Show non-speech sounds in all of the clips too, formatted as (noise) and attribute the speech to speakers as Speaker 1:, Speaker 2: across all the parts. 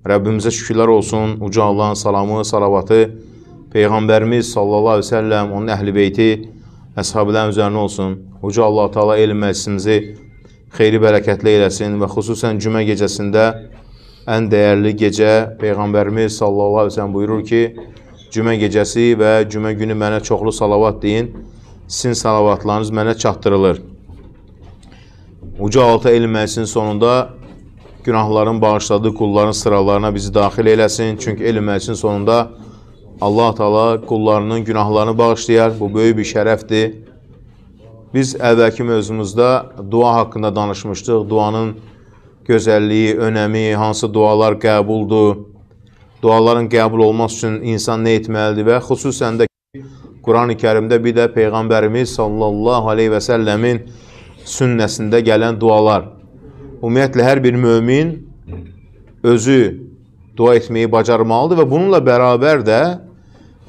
Speaker 1: Rəbbimizə şükürlər olsun, uca Allahın salamı, salavatı, Peyğəmbərimiz sallallahu aleyhi ve səlləm, onun əhl-i beyti, əshabilərin üzərinə olsun. Uca Allah-u Teala elm məclisimizi xeyri bərəkətli eləsin və xüsusən cümə gecəsində ən dəyərli gecə Peyğəmbərimiz sallallahu aleyhi ve səlləm buyurur ki, cümə gecəsi və cümə günü mənə çoxlu salavat deyin, sizin salavatlarınız mənə çatdırılır. Uca Alta elm məclisinin sonunda günahların bağışladığı qulların sıralarına bizi daxil eləsin. Çünki el məclisin sonunda Allah Taala qullarının günahlarını bağışlayar. Bu böyük bir şərəfdir. Biz əvvəlki mövzumuzda dua haqqında danışmışdıq. Duanın gözəlliyi, önəmi, hansı dualar qəbuldur. Duaların qəbul olması üçün insan nə etməlidir və xüsusən də Qurani Kərimdə bir də Peyğəmbərimiz sallallahu aleyhi və səlləmin sünnəsində gələn dualar ümumiyyətlə hər bir mömin özü dua etməyi bacarmalıdır və bununla bərabər də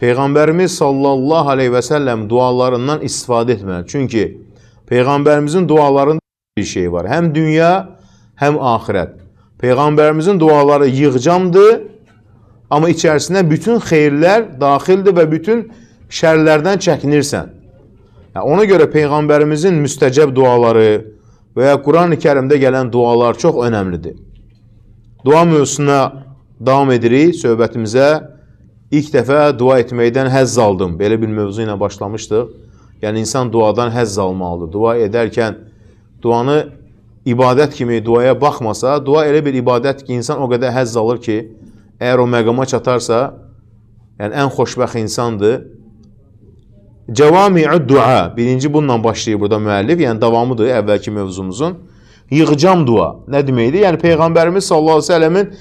Speaker 1: Peyğəmbərimiz sallallahu aleyhi və səlləm dualarından istifadə etməlidir. Çünki Peyğəmbərimizin dualarında bir şey var. Həm dünya, həm axirət. Peyğəmbərimizin duaları yığcamdır, amma içərisinə bütün xeyirlər daxildir və bütün şərlərdən çəkinirsən. Yəni, ona görə Peyğəmbərimizin müstəcəb duaları, və ya Qurani Kərimdə gələn dualar çox önəmlidir. Dua mövzusuna davam edirik söhbətimizə. İlk dəfə dua etməkdən həzz aldım. Belə bir mövzu ilə başlamışdıq. Yəni, insan duadan həzz almalıdır. Dua edərkən duanı ibadət kimi duaya baxmasa, dua elə bir ibadət ki, insan o qədər həzz alır ki, əgər o məqama çatarsa, yəni ən xoşbəxt insandır Cəvami'u dua. Birinci bununla başlayır burada müəllif, yəni davamıdır əvvəlki mövzumuzun. Yığcam dua. Nə deməkdir? Yəni peyğəmbərimiz sallallahu əleyhi və səlləmin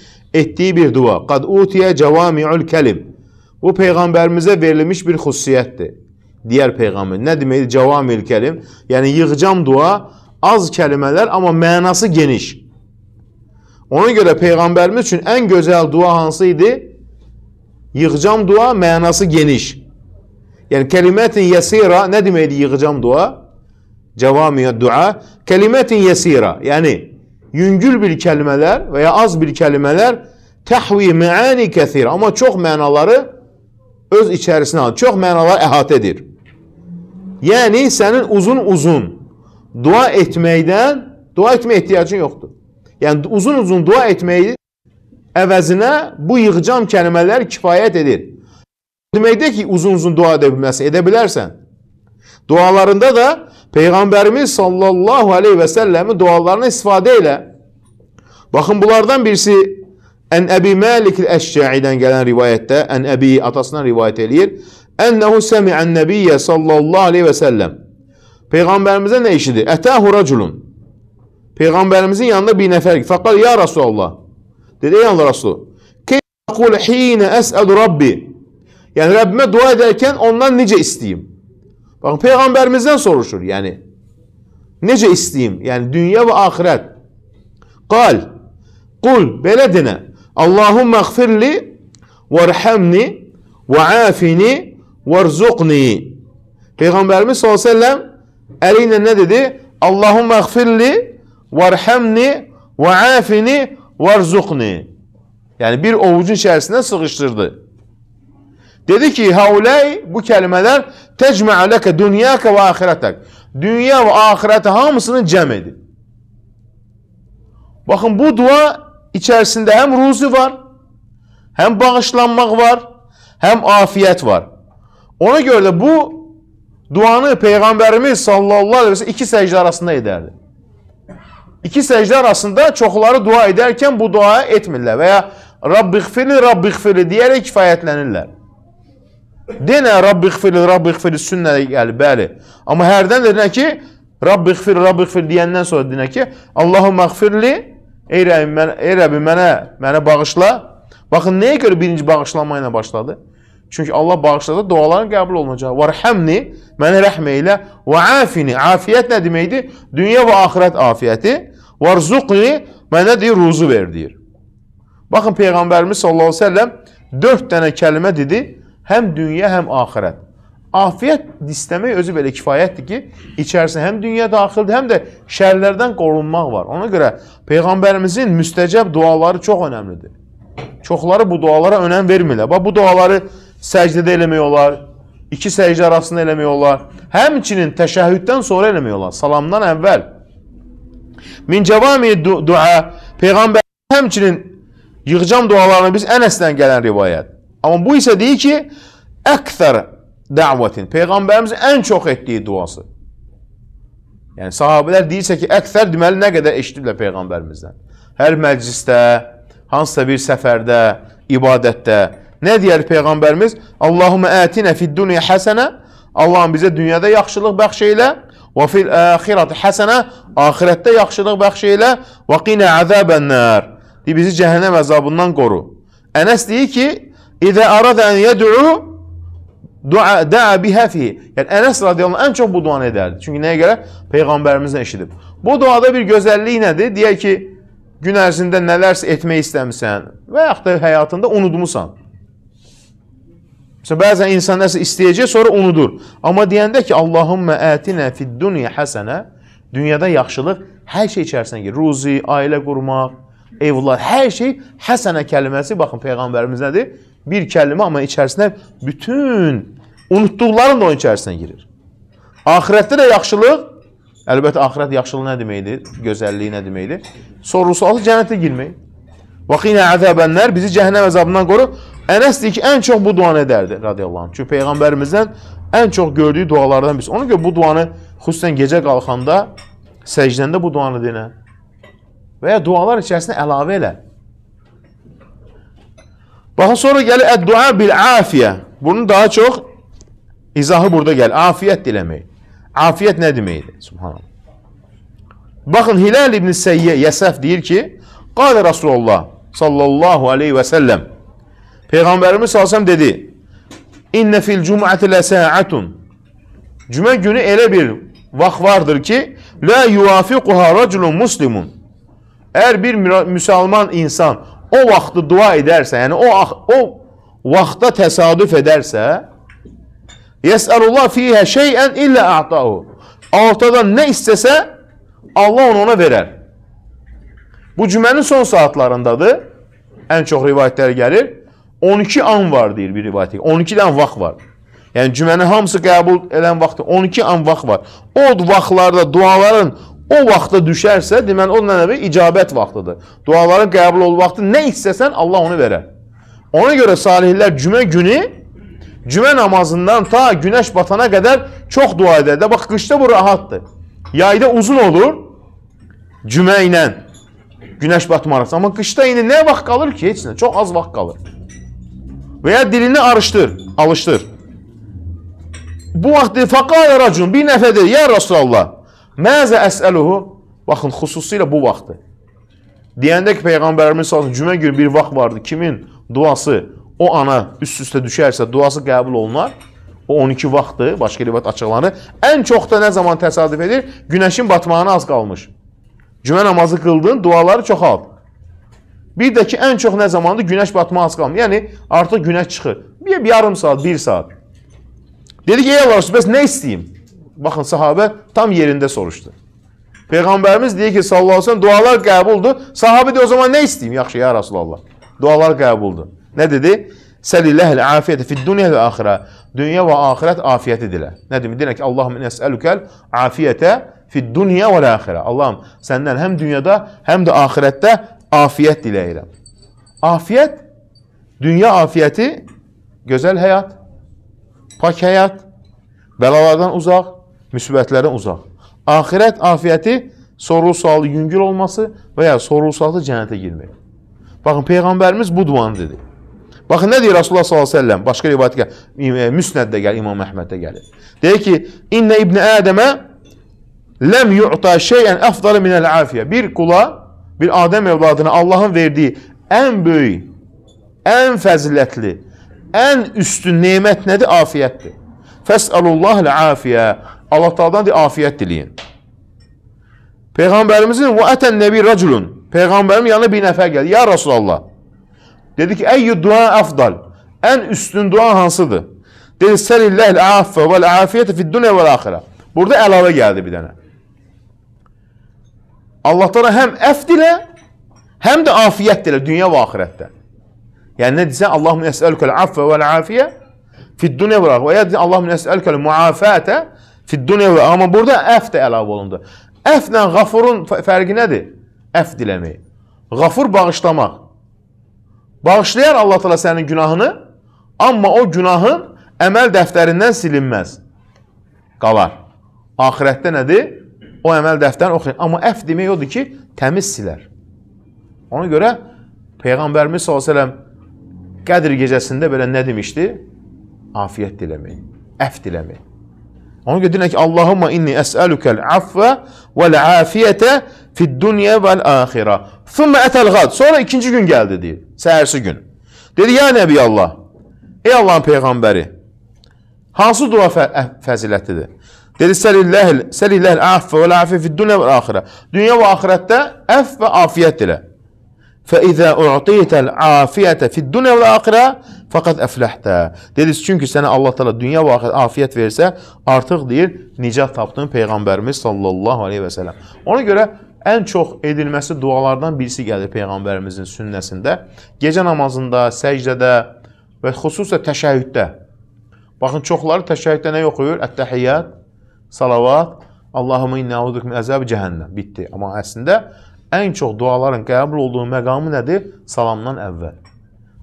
Speaker 1: etdiyi bir dua. Qad utiyə cəvami'ul kəlim. Bu peyğəmbərimizə verilmiş bir xüsusiyyətdir. Digər peyğəmbər nə deməkdir? Cəvami'ul kəlim. Yəni yığcam dua, az kəlmələr amma mənası geniş. Ona görə peyğəmbərimiz üçün ən gözəl dua hansı idi? Yığcam dua, mənası geniş. Yəni kelimətin yesira nə deməkdir yığacam dua? Cavamiyə dua. Kelimətin yesira, yəni yüngül bir kəlmələr və ya az bir kəlmələr təhvi məani kəsir, amma çox mənaları öz içərisinə alır. Çox mənalar əhatə edir. Yəni sənin uzun-uzun dua etməkdən dua etməyə ehtiyacın yoxdur. Yəni uzun-uzun dua etməyi əvəzinə bu yığcam kəlmələr kifayət edir. Demek de ki uzun uzun dua edebilmezsin. Edebilersen. Dualarında da Peygamberimiz sallallahu aleyhi ve sellemin dualarına istifade ile. Bakın bunlardan birisi En Ebi Malik el-Eşşa'i'den gelen rivayette En Ebi atasından rivayet edilir. Ennehu semi'en nebiyye sallallahu aleyhi ve sellem. Peygamberimize ne işidir? Etehu raculun. Peygamberimizin yanında bir nefer. Fakat ya Resulallah. Dedi ey Allah Resulü. Keyfe akul hine es'edu Rabbi. Yani Rabbime dua ederken ondan nice isteyeyim. Bakın peygamberimizden soruşur yani. Nece isteyeyim? Yani dünya ve ahiret. Kal, kul beledine Allahümme gfirli verhamni ve afini verzukni. Peygamberimiz sallallahu aleyhi ve sellem eliyle ne dedi? Allahümme gfirli verhamni ve afini verzukni. Yani bir ovucun içerisine sıkıştırdı. Dedi ki hauley bu kelimeler tecme'a leke dünyake ve ahiretek. Dünya ve ahireti hamısını cem edin. Bakın bu dua içerisinde hem ruzi var, hem bağışlanmak var, hem afiyet var. Ona göre de bu duanı Peygamberimiz sallallahu aleyhi ve sellem iki secde arasında ederdi. İki secde arasında çoxları dua ederken bu duayı etmirlər və ya Rabbighfirli, Rabbighfirli deyərək kifayətlənirlər. Denə Rabbi xfir, Rabbi xfir sünnə gəlir, bəli. Amma hərdən də ki, Rabbi xfir, Rabbi xfir deyəndən sonra deyinə ki, Allahumma xfirli, ey Rəbbim, mən, ey Rəbbim mənə, mənə bağışla. Baxın, nəyə görə birinci bağışlama ilə başladı? Çünki Allah bağışlasa duaların qəbul olunacaq. Varhamni, mənə rəhm eylə. Və afini, afiyyət nə deməkdir? Dünya və axirət afiyyəti. Varzuqni, mənə deyir, ruzu ver deyir. Baxın, Peyğəmbərimiz sallallahu aleyhi ve sellem dörd dənə kəlmə dedi. Həm dünya, həm axirət. Afiyyət istəmək özü belə kifayətdir ki, içərisində həm dünya daxildir, həm də şərlərdən qorunmaq var. Ona görə Peyğəmbərimizin müstəcəb duaları çox önəmlidir. Çoxları bu dualara önəm vermirlər. Bax, bu duaları səcdədə eləmək olar, iki səcdə arasında eləmək olar. Həmçinin təşəhhüddən sonra eləmək olar, salamdan əvvəl. Min cəvami dua, Peyğəmbər həmçinin yığcam dualarını biz ənəsdən gələn rivayət. Ama bu ise değil ki ekser davetin. Peygamberimizin en çok ettiği duası. Yani sahabeler değilse ki ekser demeli ne kadar eşitdirlər Peygamberimizden. Her mecliste, hansısa bir seferde, ibadette ne diyer Peygamberimiz? Allahümme etine fid dünya hasene. Allah'ım bize dünyada yaxşılıq bəxş eylə. Ve fil ahireti hasene. Ahirette yaxşılıq bəxş eylə. Ve qina azabennar. Bizi cehennem azabından koru. Enes deyir ki, İzə arada ən yəd'u dua da'a biha fi. Yəni Ənəs radiyallahu ən çox bu duanı edərdi. Çünki nəyə görə? Peyğəmbərimizdən eşidib. Bu duada bir gözəllik nədir? Deyək ki, gün ərzində nələrsə etmək istəmisən və yaxud da həyatında unudmusan. Məsələn, bəzən insan nəsə istəyəcək, sonra unudur. Amma deyəndə ki, Allahumma atina fid-dunya hasana, dünyada yaxşılıq hər şey içərisinə girir. Ruzi, ailə qurmaq, evlad, hər şey həsənə kəlməsi baxın peyğəmbərimiz nədir? bir kelime ama içərisində bütün unutduqların da onun içərisinə girir. Axirətdə də yaxşılıq, əlbəttə axirət yaxşılığı nə deməkdir, gözəlliyi nə deməkdir? Sorğu-sualı cənnətə girmək. Vaqina azabənlər bizi cəhənnəm əzabından qoru. Ənəs deyir ki, ən çox bu duanı edərdi radiyallahu anh. Çünki peyğəmbərimizdən ən çox gördüyü dualardan birisi. Ona görə bu duanı xüsusən gecə qalxanda, səcdəndə bu duanı dinə. Və ya dualar içərisində əlavə elə. Bakın sonra gel eddua bil afiye. Bunun daha çok izahı burada gel. Afiyet dilemeyi. Afiyet ne demeydi? Subhanallah. Bakın Hilal ibn Seyye Yesef diyor ki Kale Resulullah sallallahu aleyhi ve sellem Peygamberimiz sallallahu aleyhi ve sellem dedi İnne fil cum'ati lesa'atun Cuma günü ele bir vak vardır ki La yuvafikuha raculun muslimun Eğer bir Müslüman insan o vaxtı dua edərsə, yəni o, o vaxta təsadüf edərsə, Yəsəlullah fiyhə şeyən illə ə'tahu. Altadan nə istəsə, Allah onu ona verər. Bu cümənin son saatlarındadır. Ən çox rivayətlər gəlir. 12 an var deyir bir rivayət. 12 dən vaxt var. Yəni cüməni hamısı qəbul edən vaxtı 12 an vaxt var. O vaxtlarda duaların o vaxta düşerse deməli o nə icabet İcabət vaxtıdır. Duaların qəbul ol vaxtı ne istesen Allah onu verər. Ona göre salihler cümə günü cümə namazından ta güneş batana kadar çok dua edər. Bak qışda bu rahatdır. Yayda uzun olur cümə ilə günəş batma arası. Ama qışda yine ne vaxt kalır ki? Heç nə. Çox az vaxt kalır. Veya dilini arıştır, alıştır. Bu vaxtı fakal racun bir nəfə deyir, ya Resulallah. Məzə əsəluhu, baxın, xüsusilə bu vaxtı. Deyəndə ki, Peyğəmbərimiz salsın, cümə günü bir vaxt vardı, kimin duası o ana üst-üstə düşərsə, duası qəbul olunar. O 12 vaxtdır, başqa rivayət açıqlanır. Ən çox da nə zaman təsadüf edir? Günəşin batmağına az qalmış. Cümə namazı qıldın, duaları çoxalt. Bir də ki, ən çox nə zamandır? Günəş batmağa az qalmış. Yəni, artıq günəş çıxır. Bir, bir yarım saat, bir saat. Dedi ki, ey Allah, bəs nə istəyim? Bakın sahabe tam yerinde soruştu. Peygamberimiz diye ki sallallahu aleyhi ve sellem dualar kabuldu. Sahabe de o zaman ne isteyeyim? Yaxşı ya Resulallah. Dualar kabuldu. Ne dedi? Səliləhəl afiyeti, fid dünya ve axirə. Dünya ve axirət afiyeti dile. Ne demək? Deyək ki, Allahım nəsəlükəl afiyyətə fid dünya ve axirə. Allahım senden hem dünyada, hem de axirətdə afiyet diləyirəm. Afiyet, dünya afiyeti, güzel hayat, pak həyat, bəlalardan uzaq, müsibətlərdən uzaq. Axirət afiyeti sorulsalı sualı yüngül olması veya sorulsalı cennete sualı Bakın Peygamberimiz bu duanı dedi. Baxın, nə deyir Rasulullah s.a.v. Başqa rivayətə gel, müsnedde gel, İmam Əhməddə gəlir. Deyir ki, İnnə İbni Ədəmə ləm yu'ta şeyən əfdalı minəl afiyyə. Bir kula, bir Adəm evladına Allahın verdiği en büyük, en fəzilətli, en üstün nimet nedir? Afiyyətdir. Fəsəlullah l-afiyyə. Allah Teala'dan de afiyet dileyin. Peygamberimizin ve eten nebi raculun. Peygamberimin yanına bir nefer geldi. Ya Resulallah. Dedi ki eyyü dua afdal. En üstün dua hansıdır? Dedi selillahil affe vel afiyete fid dünya vel ahire. Burada elave geldi bir tane. Allah Teala hem ef dile, hem de Afiyet dile, dünya ve ahirette. Yani nə desə Allahumma yəsəlukəl affə vəl afiyet fid dunya və axirə. Və ya Allah muafate Fiddunya və amma burada əf də əlavə olundu. Əflə qafurun fərqi nədir? Əf diləmək. Qafur bağışlamaq. Bağışlayar Allah təala sənin günahını, amma o günahın əməl dəftərindən silinməz. Qalar. Axirətdə nədir? O əməl dəftərini oxuyur. Amma əf demək odur ki, təmiz silər. Ona görə Peyğəmbərimiz s.ə.v Qədr gecəsində belə nə demişdi? Afiyət diləmək, əf diləmək. Ona görə deyirlər ki, Allahumma inni əsəlükəl affə vəl afiyyətə fid dünya vəl axirə. Thumma ətəl qad. Sonra ikinci gün gəldi deyir. Səhərsi gün. Dedi, ya Nəbi Allah, ey Allahın Peyğəmbəri, hansı dua fə eh, fəzilətlidir? Dedi, səlilləhil, səlilləhil affə vəl afiyyə fid dünya vəl axirə. Dünya və axirətdə əff və afiyyət dilə. فəizə u'titəl afiyyətə fid dunya və axirə faqat əfləhtə. Dediniz, çünki sənə Allah təala dünya və axirə afiyyət versə, artıq deyir, nicat tapdın peyğəmbərimiz sallallahu alayhi və sallam. Ona görə ən çox edilməsi dualardan birisi gəlir peyğəmbərimizin sünnəsində. Gecə namazında, səcdədə və xüsusən təşəhhüddə. Baxın, çoxları təşəhhüddə nə oxuyur? Ət-təhiyyət, salavat, Allahumma inna a'udhu min əzab cəhənnəm. Bitdi. Amma əslində ən çox duaların qəbul olduğu məqamı nədir? Salamdan əvvəl.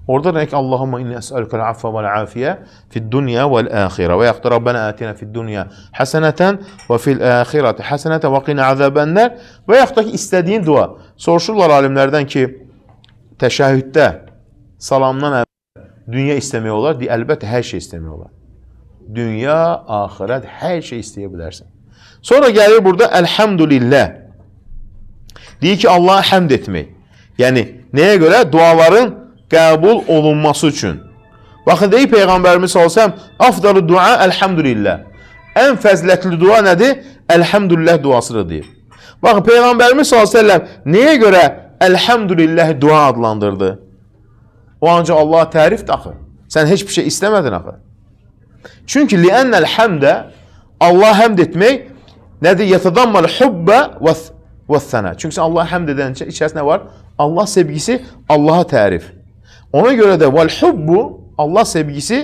Speaker 1: Orada deyək Allahumma inni əsəlükəl affə vəl afiyə fid dunya vəl axirə və yaxud Rabbana atina fid dunya hasanatan və fil axirəti hasanatan və qina azabannar və yaxud da ki istədiyin dua. Soruşurlar alimlərdən ki təşəhhüddə salamdan əvvəl dünya istəmək olar? Deyə əlbəttə hər şey istəmək olar. Dünya, axirət hər şey istəyə bilərsən. Sonra gəlir burada elhamdülillah. Deyir ki, Allah'a həmd etmək. Yəni, nəyə görə? Duaların qəbul olunması üçün. Baxın, deyir Peyğəmbərimiz olsam, afdalı dua əlhəmdülillah. Ən fəzlətli dua nədir? Əlhəmdülillah duasıdır deyir. Baxın, Peyğəmbərimiz s.ə.v nəyə görə əlhəmdülillah dua adlandırdı? O ancaq Allah'a tərifdir axı. Sən heç bir şey istəmədin axı. Çünki liənnəl həmdə Allah həmd etmək nədir? Yətədamməl hubbə və və sənə. Çünki Allah həmd edən içərisində var Allah sevgisi, Allaha tərif. Ona görə də vel hubbu Allah sevgisi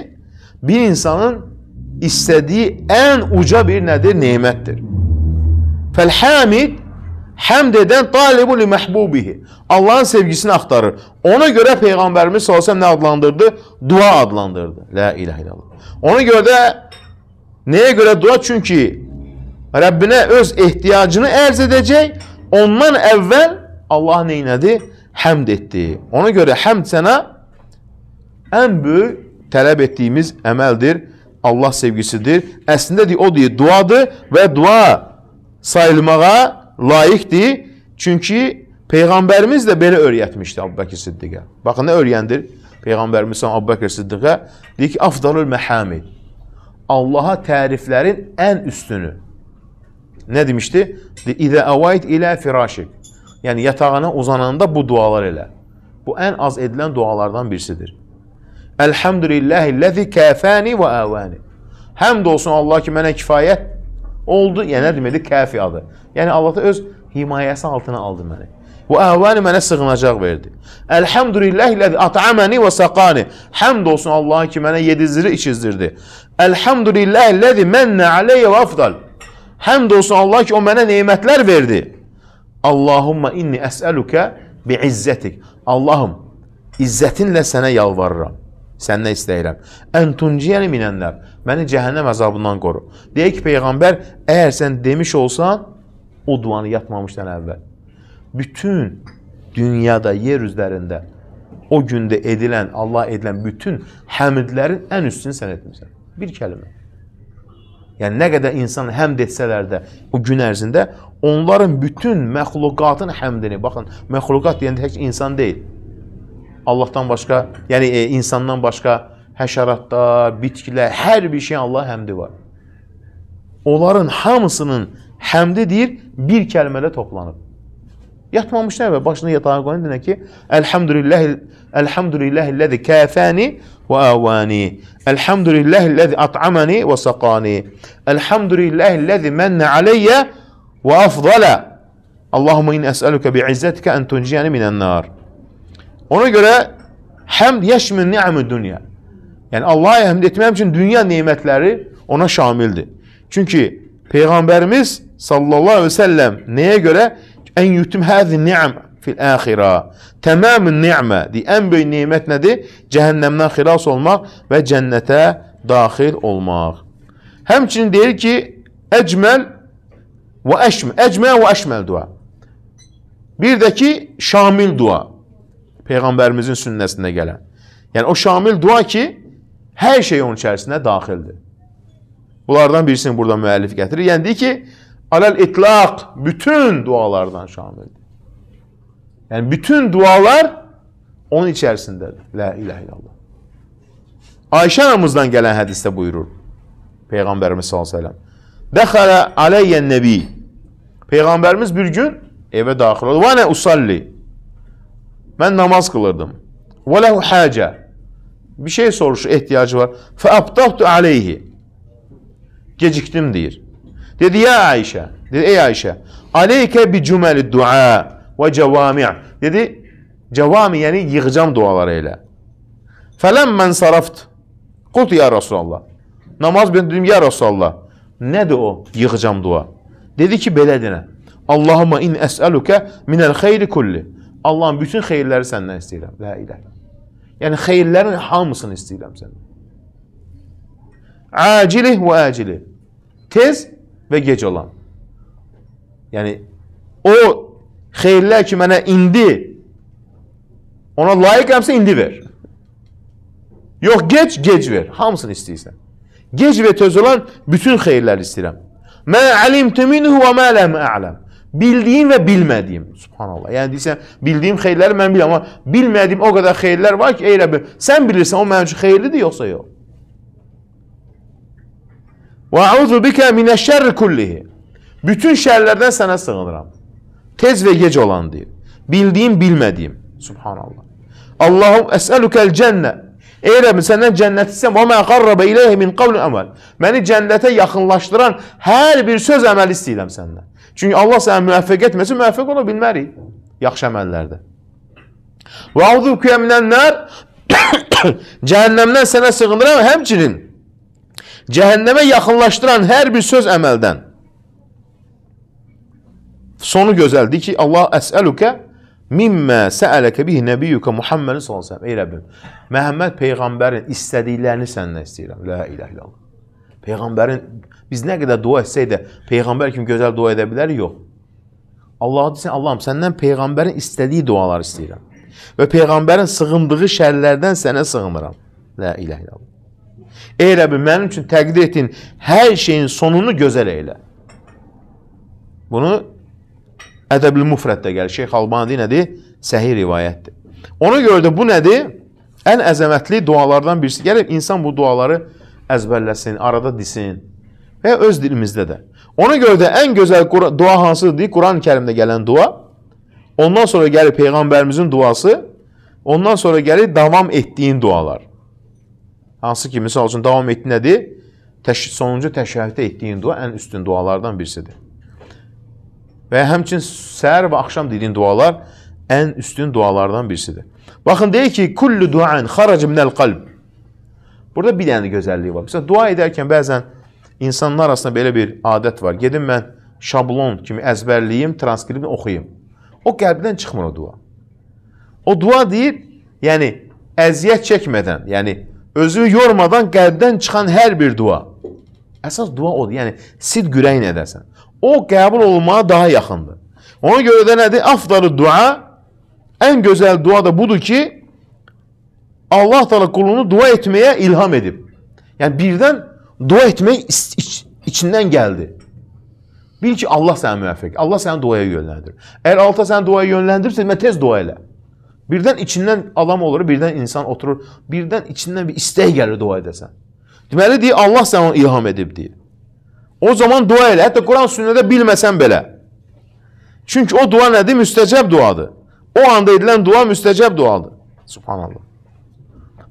Speaker 1: bir insanın istədiyi ən uca bir nədir? Nemətdir. Fəl hamid həmd edən talibu li məhbubihi. Allahın sevgisini axtarır. Ona görə Peyğəmbərimiz sallallahu əleyhi nə adlandırdı? Dua adlandırdı. La ilahe illallah. Ona görə də nəyə görə dua? Çünki Rəbbinə öz ehtiyacını ərz edəcək Ondan əvvəl Allah neynədi? Həmd etdi. Ona görə həmd sənə ən böyük tələb etdiyimiz əməldir. Allah sevgisidir. Əslində deyir, o deyir, duadır və dua sayılmağa layiqdir. Çünki Peyğəmbərimiz də belə öyrətmişdi Abbəkir Siddiqə. Baxın, nə öyrəndir? Peyğəmbərimiz Abbəkir Siddiqə deyir ki, afdalul məhamid. Allaha təriflərin ən üstünü. Ne demişti? İzə əvayt ilə firaşik. Yəni yatağına uzananda bu dualar elə. Bu ən az edilən dualardan birisidir. Elhamdülillahi ləzi kəfəni və əvəni. Həmd olsun Allah ki, mənə kifayət oldu. Yəni, nə deməkdir? Kəfi adı. Yəni, Allah da öz himayəsi altına aldı məni. Bu əvvəni mənə sığınacaq verdi. Elhamdülillah iləzi at'aməni və səqani. Həmd olsun Allaha ki, mənə yedizdirdi, içizdirdi. Elhamdülillah iləzi mənnə aleyyə və afdal. Həmd olsun Allah ki, o mənə neymətlər verdi. Allahumma inni əsəlükə bi'izzətik. Allahım, izzətinlə sənə yalvarıram. Səndən istəyirəm. Ən tunciyəni minənlər. Məni cəhənnəm əzabından qoru. Deyək ki, Peyğəmbər, əgər sən demiş olsan, o duanı yatmamışdan əvvəl. Bütün dünyada, yer üzlərində o gündə edilən, Allah edilən bütün həmidlərin ən üstünü sən etmirsən. Bir kəlimə. Yəni nə qədər insan həmd etsələr də bu gün ərzində onların bütün məxluqatın həmdini, baxın, məxluqat deyəndə tək insan deyil. Allahdan başqa, yəni e, insandan başqa həşəratlar, bitkilər, hər bir şey Allah həmdi var. Onların hamısının həmdi deyir, bir kəlmədə toplanıb. Yatmamışlar ve başını yatağa koyan dedi ki Elhamdülillahi Elhamdülillahillezî kafani ve avani, âvâni Elhamdülillahillezî at'amani ve sakâni Elhamdülillahillezî menne aleyye ve afdala Allahümme inni es'eluke bi'izzetike en tunciyani minen nar Ona göre hem yeşmin ni'amü dünya yani Allah'a hamd etmem için dünya nimetleri ona şamildi. Çünkü Peygamberimiz sallallahu aleyhi ve sellem neye göre? En yutum həzi ni'am fil əxirə. Təməmin ni'mə, ən böyük nemət nədir? Cəhənnəmdən xilas olmaq və cənnətə daxil olmaq. Həmçinin deyir ki, əcməl və əşməl, əcməl və əşməl dua. Bir də ki, şamil dua. Peyğəmbərimizin sünnəsində gələn. Yəni, o şamil dua ki, hər şey onun içərisində daxildir. Bunlardan birisini burada müəllif gətirir. Yəni, deyir ki, alel itlak bütün dualardan şamildir. Yani bütün dualar onun içerisinde. La ilahe illallah. Ayşe anamızdan gelen hadiste buyurur. Peygamberimiz sallallahu aleyhi ve sellem. Dekhale aleyyen nebi. Peygamberimiz bir gün eve dahil oldu. Ve ne usalli. Ben namaz kılırdım. Ve lehu haca. Bir şey soruşu ihtiyacı var. Fe abtahtu aleyhi. Geciktim diyor. Dedi ya Ayşe, dedi ey Ayşe, aleyke bi cümeli dua ve cevami' dedi cevami yani yığacağım dualarıyla. Felemmen saraft. Kultu ya Resulallah. Namaz ben dedim ya Resulallah. Nedir o yığacağım dua? Dedi ki beledine. Allahümme in es'eluke minel hayri kulli. Allah'ın bütün hayırları senden isteyirəm. La ilahe. Yani hayırların hamısını isteyirəm senden. Acilih ve acilih. Tez ve gec olan. Yani o xeyirlər ki mənə indi ona layık layiqəmsə indi ver. Yox, gec, gec ver. Hamısını istəyirsən. Gec ve töz olan bütün xeyirləri istəyirəm. Mə alimtu minhu və mə ləm bildiğim ve bilmediğim bilmədiyim. Subhanallah. yani deyirsən, bildiğim xeyirləri mən bilirəm, ama bilmediğim o kadar xeyirlər var ki, ey Rəbbim, sən bilirsən o mənim üçün xeyirlidir yoxsa yox. Ve auzu bike mineşşerri kullihi. Bütün şerlerden sana sığınırım. Tez ve gece olan diyor. Bildiğim bilmediğim. Subhanallah. Allahum es'elukel cennet. Ey Rabbim senden cennet istem. Ve ma qarraba ileyhi min kavlin amel. Beni cennete yakınlaştıran her bir söz əməl istəyirəm senden. Çünkü Allah səni müvəffəq etməsə müvəffəq ola bilmərik yaxşı əməllərdə. Və auzu bike minennar. Cəhənnəmdən (coughs) sənə sığınıram, həmçinin Cehenneme yaxınlaşdıran her bir söz emelden Sonu gözəldir ki, Allah əsəlükə mimmə səələkə bih nəbiyyükə Muhammedin sallallahu aleyhi Ey Rəbbim, Məhəmməd Peygamberin istədiklərini səndən istəyirəm. Lə ilə ilə Allah. Peyğəmbərin, biz ne kadar dua etsək Peygamber kim güzel dua edebilir yok Allah desin, Allahım, senden Peygamberin istediği dualar istəyirəm. ve Peygamberin sığındığı şərlərdən sənə sığınıram. Lə ilə ilə Allah. Ey Rəbbim, mənim üçün təqdir etdiyin hər şeyin sonunu gözəl eylə. Bunu Ədəbli Mufrəddə gəlir. Şeyx Albani nədir? Səhih rivayətdir. Ona görə də bu nədir? Ən əzəmətli dualardan birisi. Gəlib insan bu duaları əzbərləsin, arada disin və ya öz dilimizdə də. Ona görə də ən gözəl dua hansıdır? Quran-ı Kərimdə gələn dua. Ondan sonra gəlir Peyğəmbərimizin duası. Ondan sonra gəlir davam etdiyin dualar. Hansı ki, misal üçün davam etdi nədir? Təş sonuncu təşəhhüdə etdiyin dua ən üstün dualardan birisidir. Və həmçin səhər və axşam dediyin dualar ən üstün dualardan birisidir. Baxın, deyir ki, kullu duan xarac minəl qalb. Burada bir dənə gözəlliyi var. Məsələn, dua edərkən bəzən insanlar arasında belə bir adət var. Gedim mən şablon kimi əzbərləyim, transkribini oxuyum. O qəlbdən çıxmır o dua. O dua deyir, yəni əziyyət çəkmədən, yəni özü yormadan kalbden çıkan her bir dua. Esas dua odur. Yani sid güreyn edersen. O kabul olmaya daha yakındır. Ona göre de nedir? Afdalı dua, en güzel dua da budur ki Allah Teala kulunu dua etmeye ilham edip. Yani birden dua etmeyi iç, iç, içinden geldi. Bil ki Allah səni müvəffəq. Allah səni duaya yönlendirir. Eğer alta sen duaya yönləndirirsə, mən tez dua elə. Birden içinden adam olur, birden insan oturur, birden içinden bir isteği gelir dua edəsən. Deməli deyir Allah sənə onu ilham edib deyir. O zaman dua elə, hətta Quran sünnədə bilməsən belə. Çünki o dua nədir? Müstəcəb duadır. O anda edilən dua müstəcəb duadır. Subhanallah.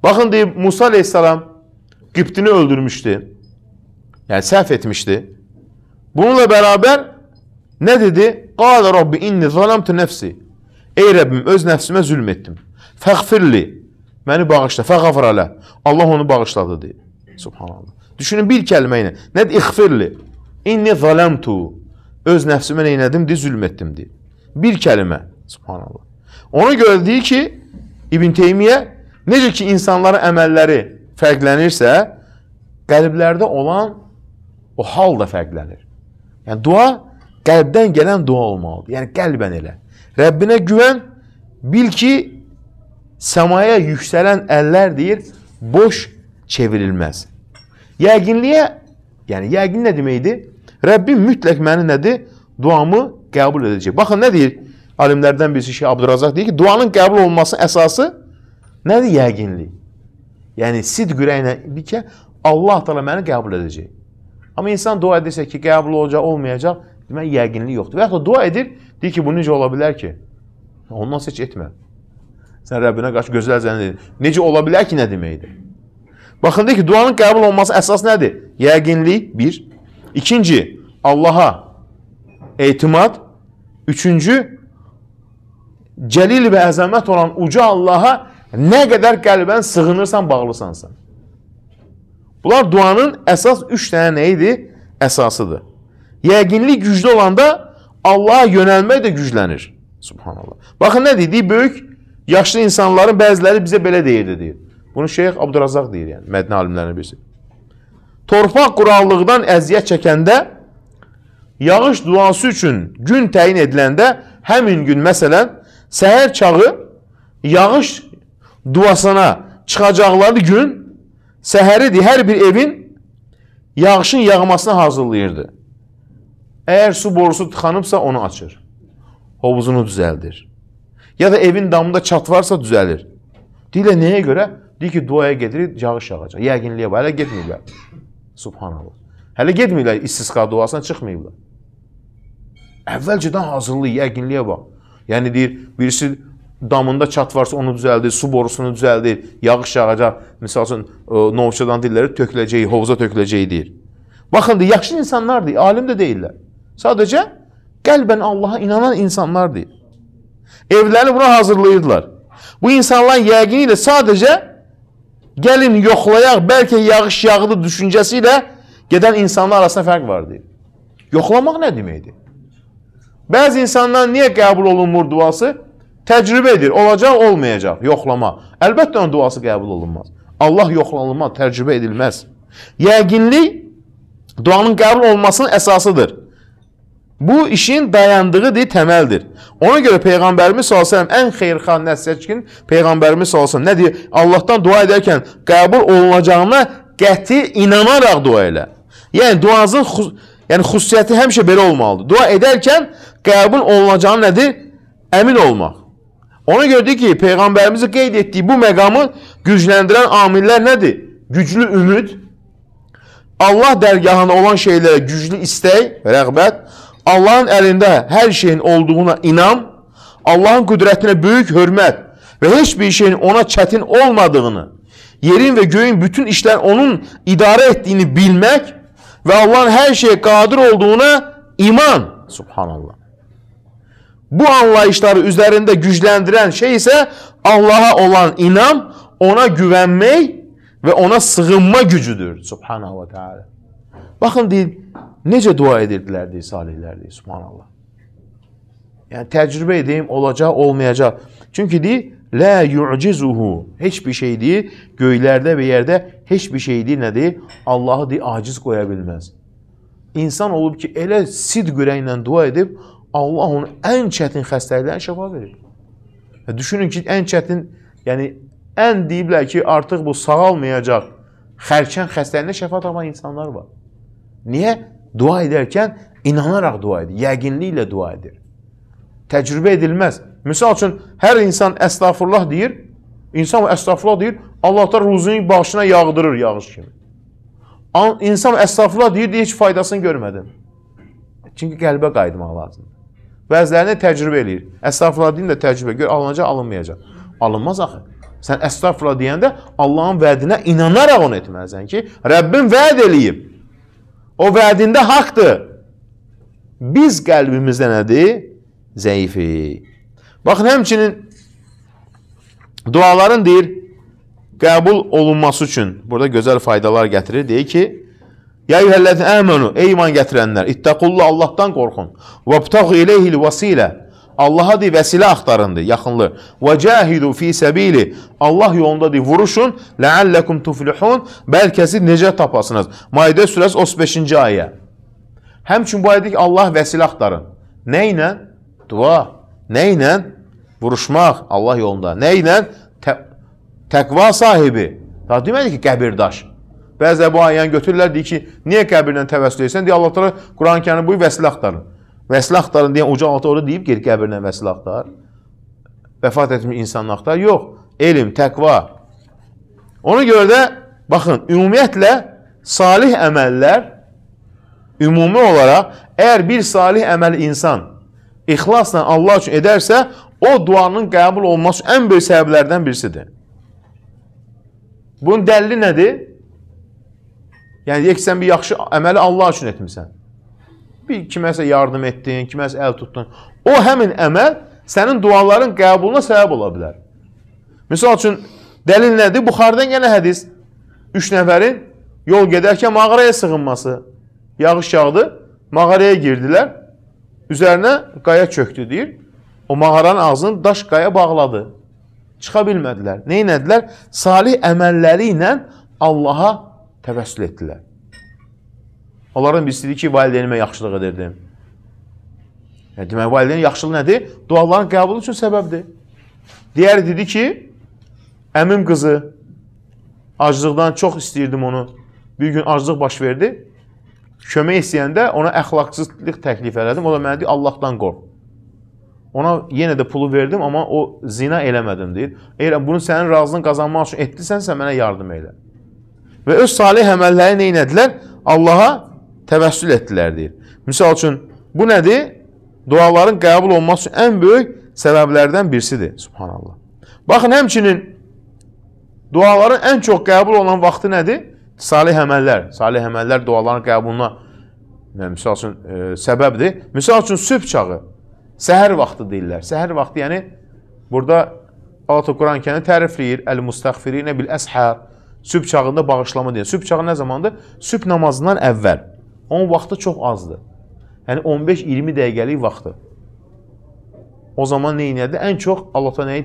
Speaker 1: Baxın deyir Musa aleyhisselam Qibtini öldürmüşdü. Yəni səhv etmişdi. Bununla bərabər nə dedi? Qala Rabbi inni zalamtu nefsi. Ey Rəbbim, öz nəfsimə zülm etdim. Fəğfirli, məni bağışla, fəğafir alə. Allah onu bağışladı deyir. Subhanallah. Düşünün bir kəlmə ilə. Nədir ixfirli? İnni zaləmtu. Öz nəfsimə neynədim, deyir, zülm etdim deyir. Bir kəlmə. Subhanallah. Ona görə deyir ki, İbn Teymiyyə, necə ki insanların əməlləri fərqlənirsə, qəlblərdə olan o hal da fərqlənir. Yəni dua qəlbdən gələn dua olmalıdır. Yəni qəlbən elə. Rəbbinə güvən, bil ki, səmaya yüksələn əllər deyir, boş çevrilməz. Yəqinliyə, yəni yəqin nə deməkdir? Rəbbim mütləq məni nədir? Duamı qəbul edəcək. Baxın, nə deyir? Alimlərdən birisi şey Abdurazaq deyir ki, duanın qəbul olmasının əsası nədir yəqinlik? Yəni, sidq ürəklə bir ki, Allah tala məni qəbul edəcək. Amma insan dua edirsə ki, qəbul olacaq, olmayacaq, Demək yəqinlik yoxdur. Və ya dua edir, deyir ki, bu necə ola bilər ki? Ondan seç etmə. Sən Rəbbinə qarşı gözəl zənn edir. Necə ola bilər ki, nə deməkdir? Baxın deyir ki, duanın qəbul olması əsas nədir? Yəqinlik bir. İkinci, Allaha etimad. Üçüncü, cəlil və əzəmət olan uca Allaha nə qədər qəlbən sığınırsan, bağlısansan. Bunlar duanın əsas üç dənə nə idi? Əsasıdır. Yəqinlik güclü olanda Allaha yönəlmək də güclənir. Subhanallah. Baxın nə deyir? Böyük yaşlı insanların bəziləri bizə belə deyirdi deyir. Bunu Şeyx Abdurazaq deyir yəni, mədni alimlərin birisi. Torpaq qurallıqdan əziyyət çəkəndə yağış duası üçün gün təyin ediləndə həmin gün məsələn səhər çağı yağış duasına çıxacaqları gün səhəridir hər bir evin yağışın yağmasına hazırlayırdı. Əgər su borusu tıxanıbsa onu açır. Hovuzunu düzəldir. Ya da evin damında çat varsa düzəlir. Deyilə nəyə görə? Deyir ki, duaya gedirik, yağış yağacaq. Yəqinliyə var, hələ getməyiblər. Subhanallah. Hələ getməyiblər istisqa duasına çıxmayıblar. Əvvəlcədən hazırlıq, yəqinliyə bax. Yəni deyir, birisi damında çat varsa onu düzəldir, su borusunu düzəldir, yağış yağacaq, misal üçün e, novçadan dilləri töküləcək, hovuza töküləcək deyir. Baxın, deyir, yaxşı insanlardır, alim də deyirlər. Sadece gel ben Allah'a inanan insanlar değil. Evlerini buna hazırlayırdılar. Bu insanlar yəqiniyle sadece gelin yoxlayaq, belki yağış yağdı düşüncesiyle geden insanlar arasında fark var deyir. Yoxlamaq ne demektir? Bazı insanlar niye kabul olunmur duası? Tecrübe edir. Olacak, olmayacak. Yoxlama. Elbette onun duası kabul olunmaz. Allah yoxlanılmaz, tecrübe edilmez. Yəqinlik duanın kabul olmasının esasıdır. Bu işin dayandığı deyil, təməldir. Ona görə Peyğəmbərimiz s.ə.v ən xeyrxan nəsətçkin Peyğəmbərimiz s.ə.v nə deyir? Allahdan dua edərkən qəbul olunacağına qəti inanaraq dua elə. Yəni duazın xus yəni, xüsusiyyəti həmişə belə olmalıdır. Dua edərkən qəbul olunacağına nədir? Əmin olmaq. Ona görə deyir ki, Peyğəmbərimizin qeyd etdiyi bu məqamı gücləndirən amillər nədir? Güclü ümid, Allah dərgahına olan şeylərə güclü istək, rəğbət, Allah'ın elinde her şeyin olduğuna inan, Allah'ın kudretine büyük hürmet ve hiçbir şeyin ona çetin olmadığını, yerin ve göğün bütün işler onun idare ettiğini bilmek ve Allah'ın her şeye kadir olduğuna iman. Subhanallah. Bu anlayışları üzerinde güçlendiren şey ise Allah'a olan inan, ona güvenmek ve ona sığınma gücüdür. Subhanahu ve Teala. Baxın deyir, necə dua edirdilər deyir salihlər deyir, subhanallah. Yəni təcrübə edeyim, olacaq, olmayacaq. Çünki deyir, la yu'cizuhu. Heç bir şey deyir, göylərdə və yerdə heç bir şey deyir, nə deyir? Allahı deyir, aciz qoya bilməz. İnsan olub ki, elə sidq ürəklə dua edib, Allah onun ən çətin xəstəliklərinə şəfa verir. Və düşünün ki, ən çətin, yəni ən deyiblər ki, artıq bu sağalmayacaq xərçəng xəstəliyinə şəfa tapan insanlar var. Niyə? Dua edərkən inanaraq dua edir, yəqinliklə dua edir. Təcrübə edilməz. Misal üçün, hər insan əstağfurullah deyir, insan əstağfurullah deyir, Allah da ruzunu başına yağdırır yağış kimi. İnsan əstağfurullah deyir, deyir, heç faydasını görmədim. Çünki qəlbə qayıtmaq lazımdır. Bəzilərini təcrübə eləyir. Əstağfurullah deyim də təcrübə, gör, alınacaq, alınmayacaq. Alınmaz axı. Sən əstağfurullah deyəndə Allahın vədinə inanaraq onu etməlisən ki, Rəbbim vəd eləyib. O vədində haqdır. Biz qəlbimizdə nədir? Zəifi. Baxın, həmçinin duaların deyir, qəbul olunması üçün burada gözəl faydalar gətirir. Deyir ki, Ya yuhəllədin əmənu, ey iman gətirənlər, ittəqullu Allahdan qorxun. Və btaq iləyhil vasilə. Allaha deyir, vəsilə axtarın deyir, yaxınlı. Və cəhidu fi səbili. Allah yolunda deyir, vuruşun. Ləalləkum tuflihun. Bəlkə siz necə tapasınız? Maidə surəsi 35-ci ayə. Həmçin bu ayədə ki, Allah vəsilə axtarın. Nə ilə? Dua. Nə ilə? Vuruşmaq Allah yolunda. Nə ilə? Tə təqva sahibi. Ta demədi ki, qəbirdaş. Bəzə bu ayəni götürürlər, deyir ki, niyə qəbirlə təvəssül etsən? Deyir, Allah-u Teala Quran-ı Kərim buyur, vəsilə axtarın. Vəsilə axtarın deyən ocaq altı orada deyib geri qəbirlə vəsilə axtar. Vəfat etmiş insanı axtar. Yox, elm, təqva. Ona görə də, baxın, ümumiyyətlə, salih əməllər ümumi olaraq, əgər bir salih əməl insan ixlasla Allah üçün edərsə, o duanın qəbul olması ən böyük səbəblərdən birisidir. Bunun dəlili nədir? Yəni, deyək ki, sən bir yaxşı əməli Allah üçün etmirsən. Bir kiməsə yardım etdin, kiməsə əl tutdun. O həmin əməl sənin duaların qəbuluna səbəb ola bilər. Misal üçün dəlil nədir? Buxardan gələn hədis. 3 nəfərin yol gedərkən mağaraya sığınması. Yağış yağdı, mağaraya girdilər. Üzərinə qaya çöktü deyir. O mağaranın ağzını daş qaya bağladı. Çıxa bilmədilər. Nə etdilər? Salih əməlləri ilə Allaha təvəssül etdilər. Onlardan birisi dedi ki, valideynimə yaxşılıq edirdim. Yəni, e, demək, valideyn yaxşılığı nədir? Duaların qəbulu üçün səbəbdir. Digər dedi ki, əmim qızı, aclıqdan çox istəyirdim onu. Bir gün aclıq baş verdi. Kömək istəyəndə ona əxlaqsızlıq təklif elədim. O da mənə deyir, Allahdan qorq. Ona yenə də pulu verdim, amma o zina eləmədim deyir. Əgər bunu sənin razılığını qazanmaq üçün etdisənsə mənə yardım elə. Və öz salih əməlləri nə etdilər? Allaha təvəssül etdilər deyir. Misal üçün, bu nədir? Duaların qəbul olması üçün ən böyük səbəblərdən birisidir, subhanallah. Baxın, həmçinin duaların ən çox qəbul olan vaxtı nədir? Salih əməllər, salih əməllər duaların qəbuluna yəni misal üçün e, səbəbdir. Misal üçün, sübh çağı, səhər vaxtı deyirlər. Səhər vaxtı, yəni, burada Allah-u Quran kəndi tərifləyir, əl-müstəxfirinə bil-əshər, sübh çağında bağışlama deyir. Sübh çağı nə zamandır? Sübh namazından əvvəl. 10 vaxtı çox azdır. Yəni 15-20 dəqiqəlik vaxtı. O zaman nə edədi? Ən çox Allah təala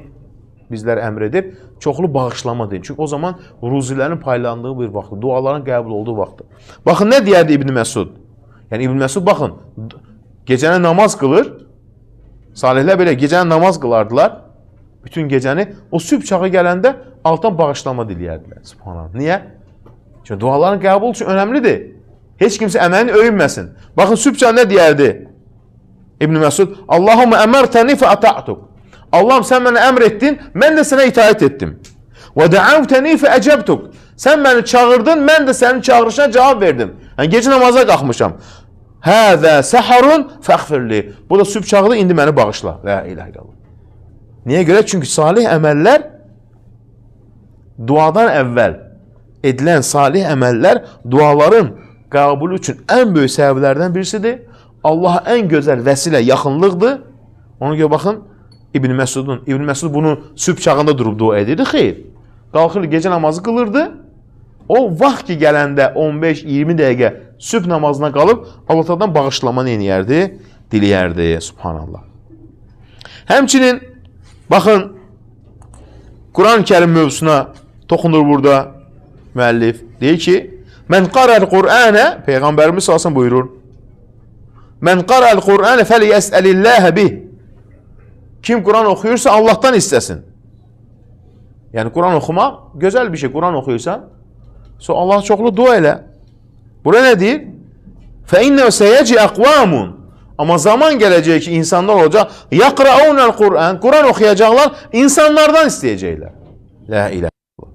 Speaker 1: bizlərə əmr edib çoxlu bağışlama deyin. Çünki o zaman ruzilərin paylandığı bir vaxtdır, duaların qəbul olduğu vaxtdır. Baxın nə deyərdi İbn Məsud? Yəni İbn Məsud baxın, gecəni namaz qılır. Salihlər belə gecəni namaz qılardılar. Bütün gecəni o sübh çağı gələndə altdan bağışlama diləyərdilər. Subhanallah. Niyə? Çünki duaların qəbul üçün önəmlidir. Hiç kimse əməlini öyünməsin. Bakın Sübçə ne deyərdi İbn-i Məsud? Allahumma əmərtəni fə ata'tuk. Allahım, sən mənə əmr ben de sana itaat ettim. Ve Və dəəvtəni fə əcəbtuk. Sən məni çağırdın, ben de senin çağrışına cevap verdim. Yəni, gece namaza qalxmışam. Həzə səharun fəxfirli. Bu da süb çağırdı, indi məni bağışla. ve iləh qalın. Niye göre? Çünkü salih əməllər duadan evvel edilen salih emeller duaların qəbulu üçün ən böyük səbəblərdən birisidir. Allaha ən gözəl vəsilə yaxınlıqdır. Ona görə baxın, İbn Məsudun, İbn Məsud bunu sübh çağında durub dua edirdi, xeyr. Qalxır gecə namazı qılırdı. O vaxt ki gələndə 15-20 dəqiqə sübh namazına qalıb Allah Taala'dan bağışlama eləyərdi, diləyərdi. Subhanallah. Həmçinin baxın Quran-Kərim mövzusuna toxunur burada müəllif. Deyir ki: Men kara'l Kur'ane Peygamberimiz sallallahu buyurur. Men kara'l Kur'ane felyes'elillâhe bih. Kim Kur'an okuyorsa Allah'tan istesin. Yani Kur'an okuma güzel bir şey. Kur'an okuyorsan so Allah çoklu dua ile. Buraya ne diyor? Fe inne seyeci akvamun. Ama zaman gelecek ki insanlar olacak. Yakraunel Kur'an. Kur'an okuyacaklar. insanlardan isteyecekler. La ilahe illallah.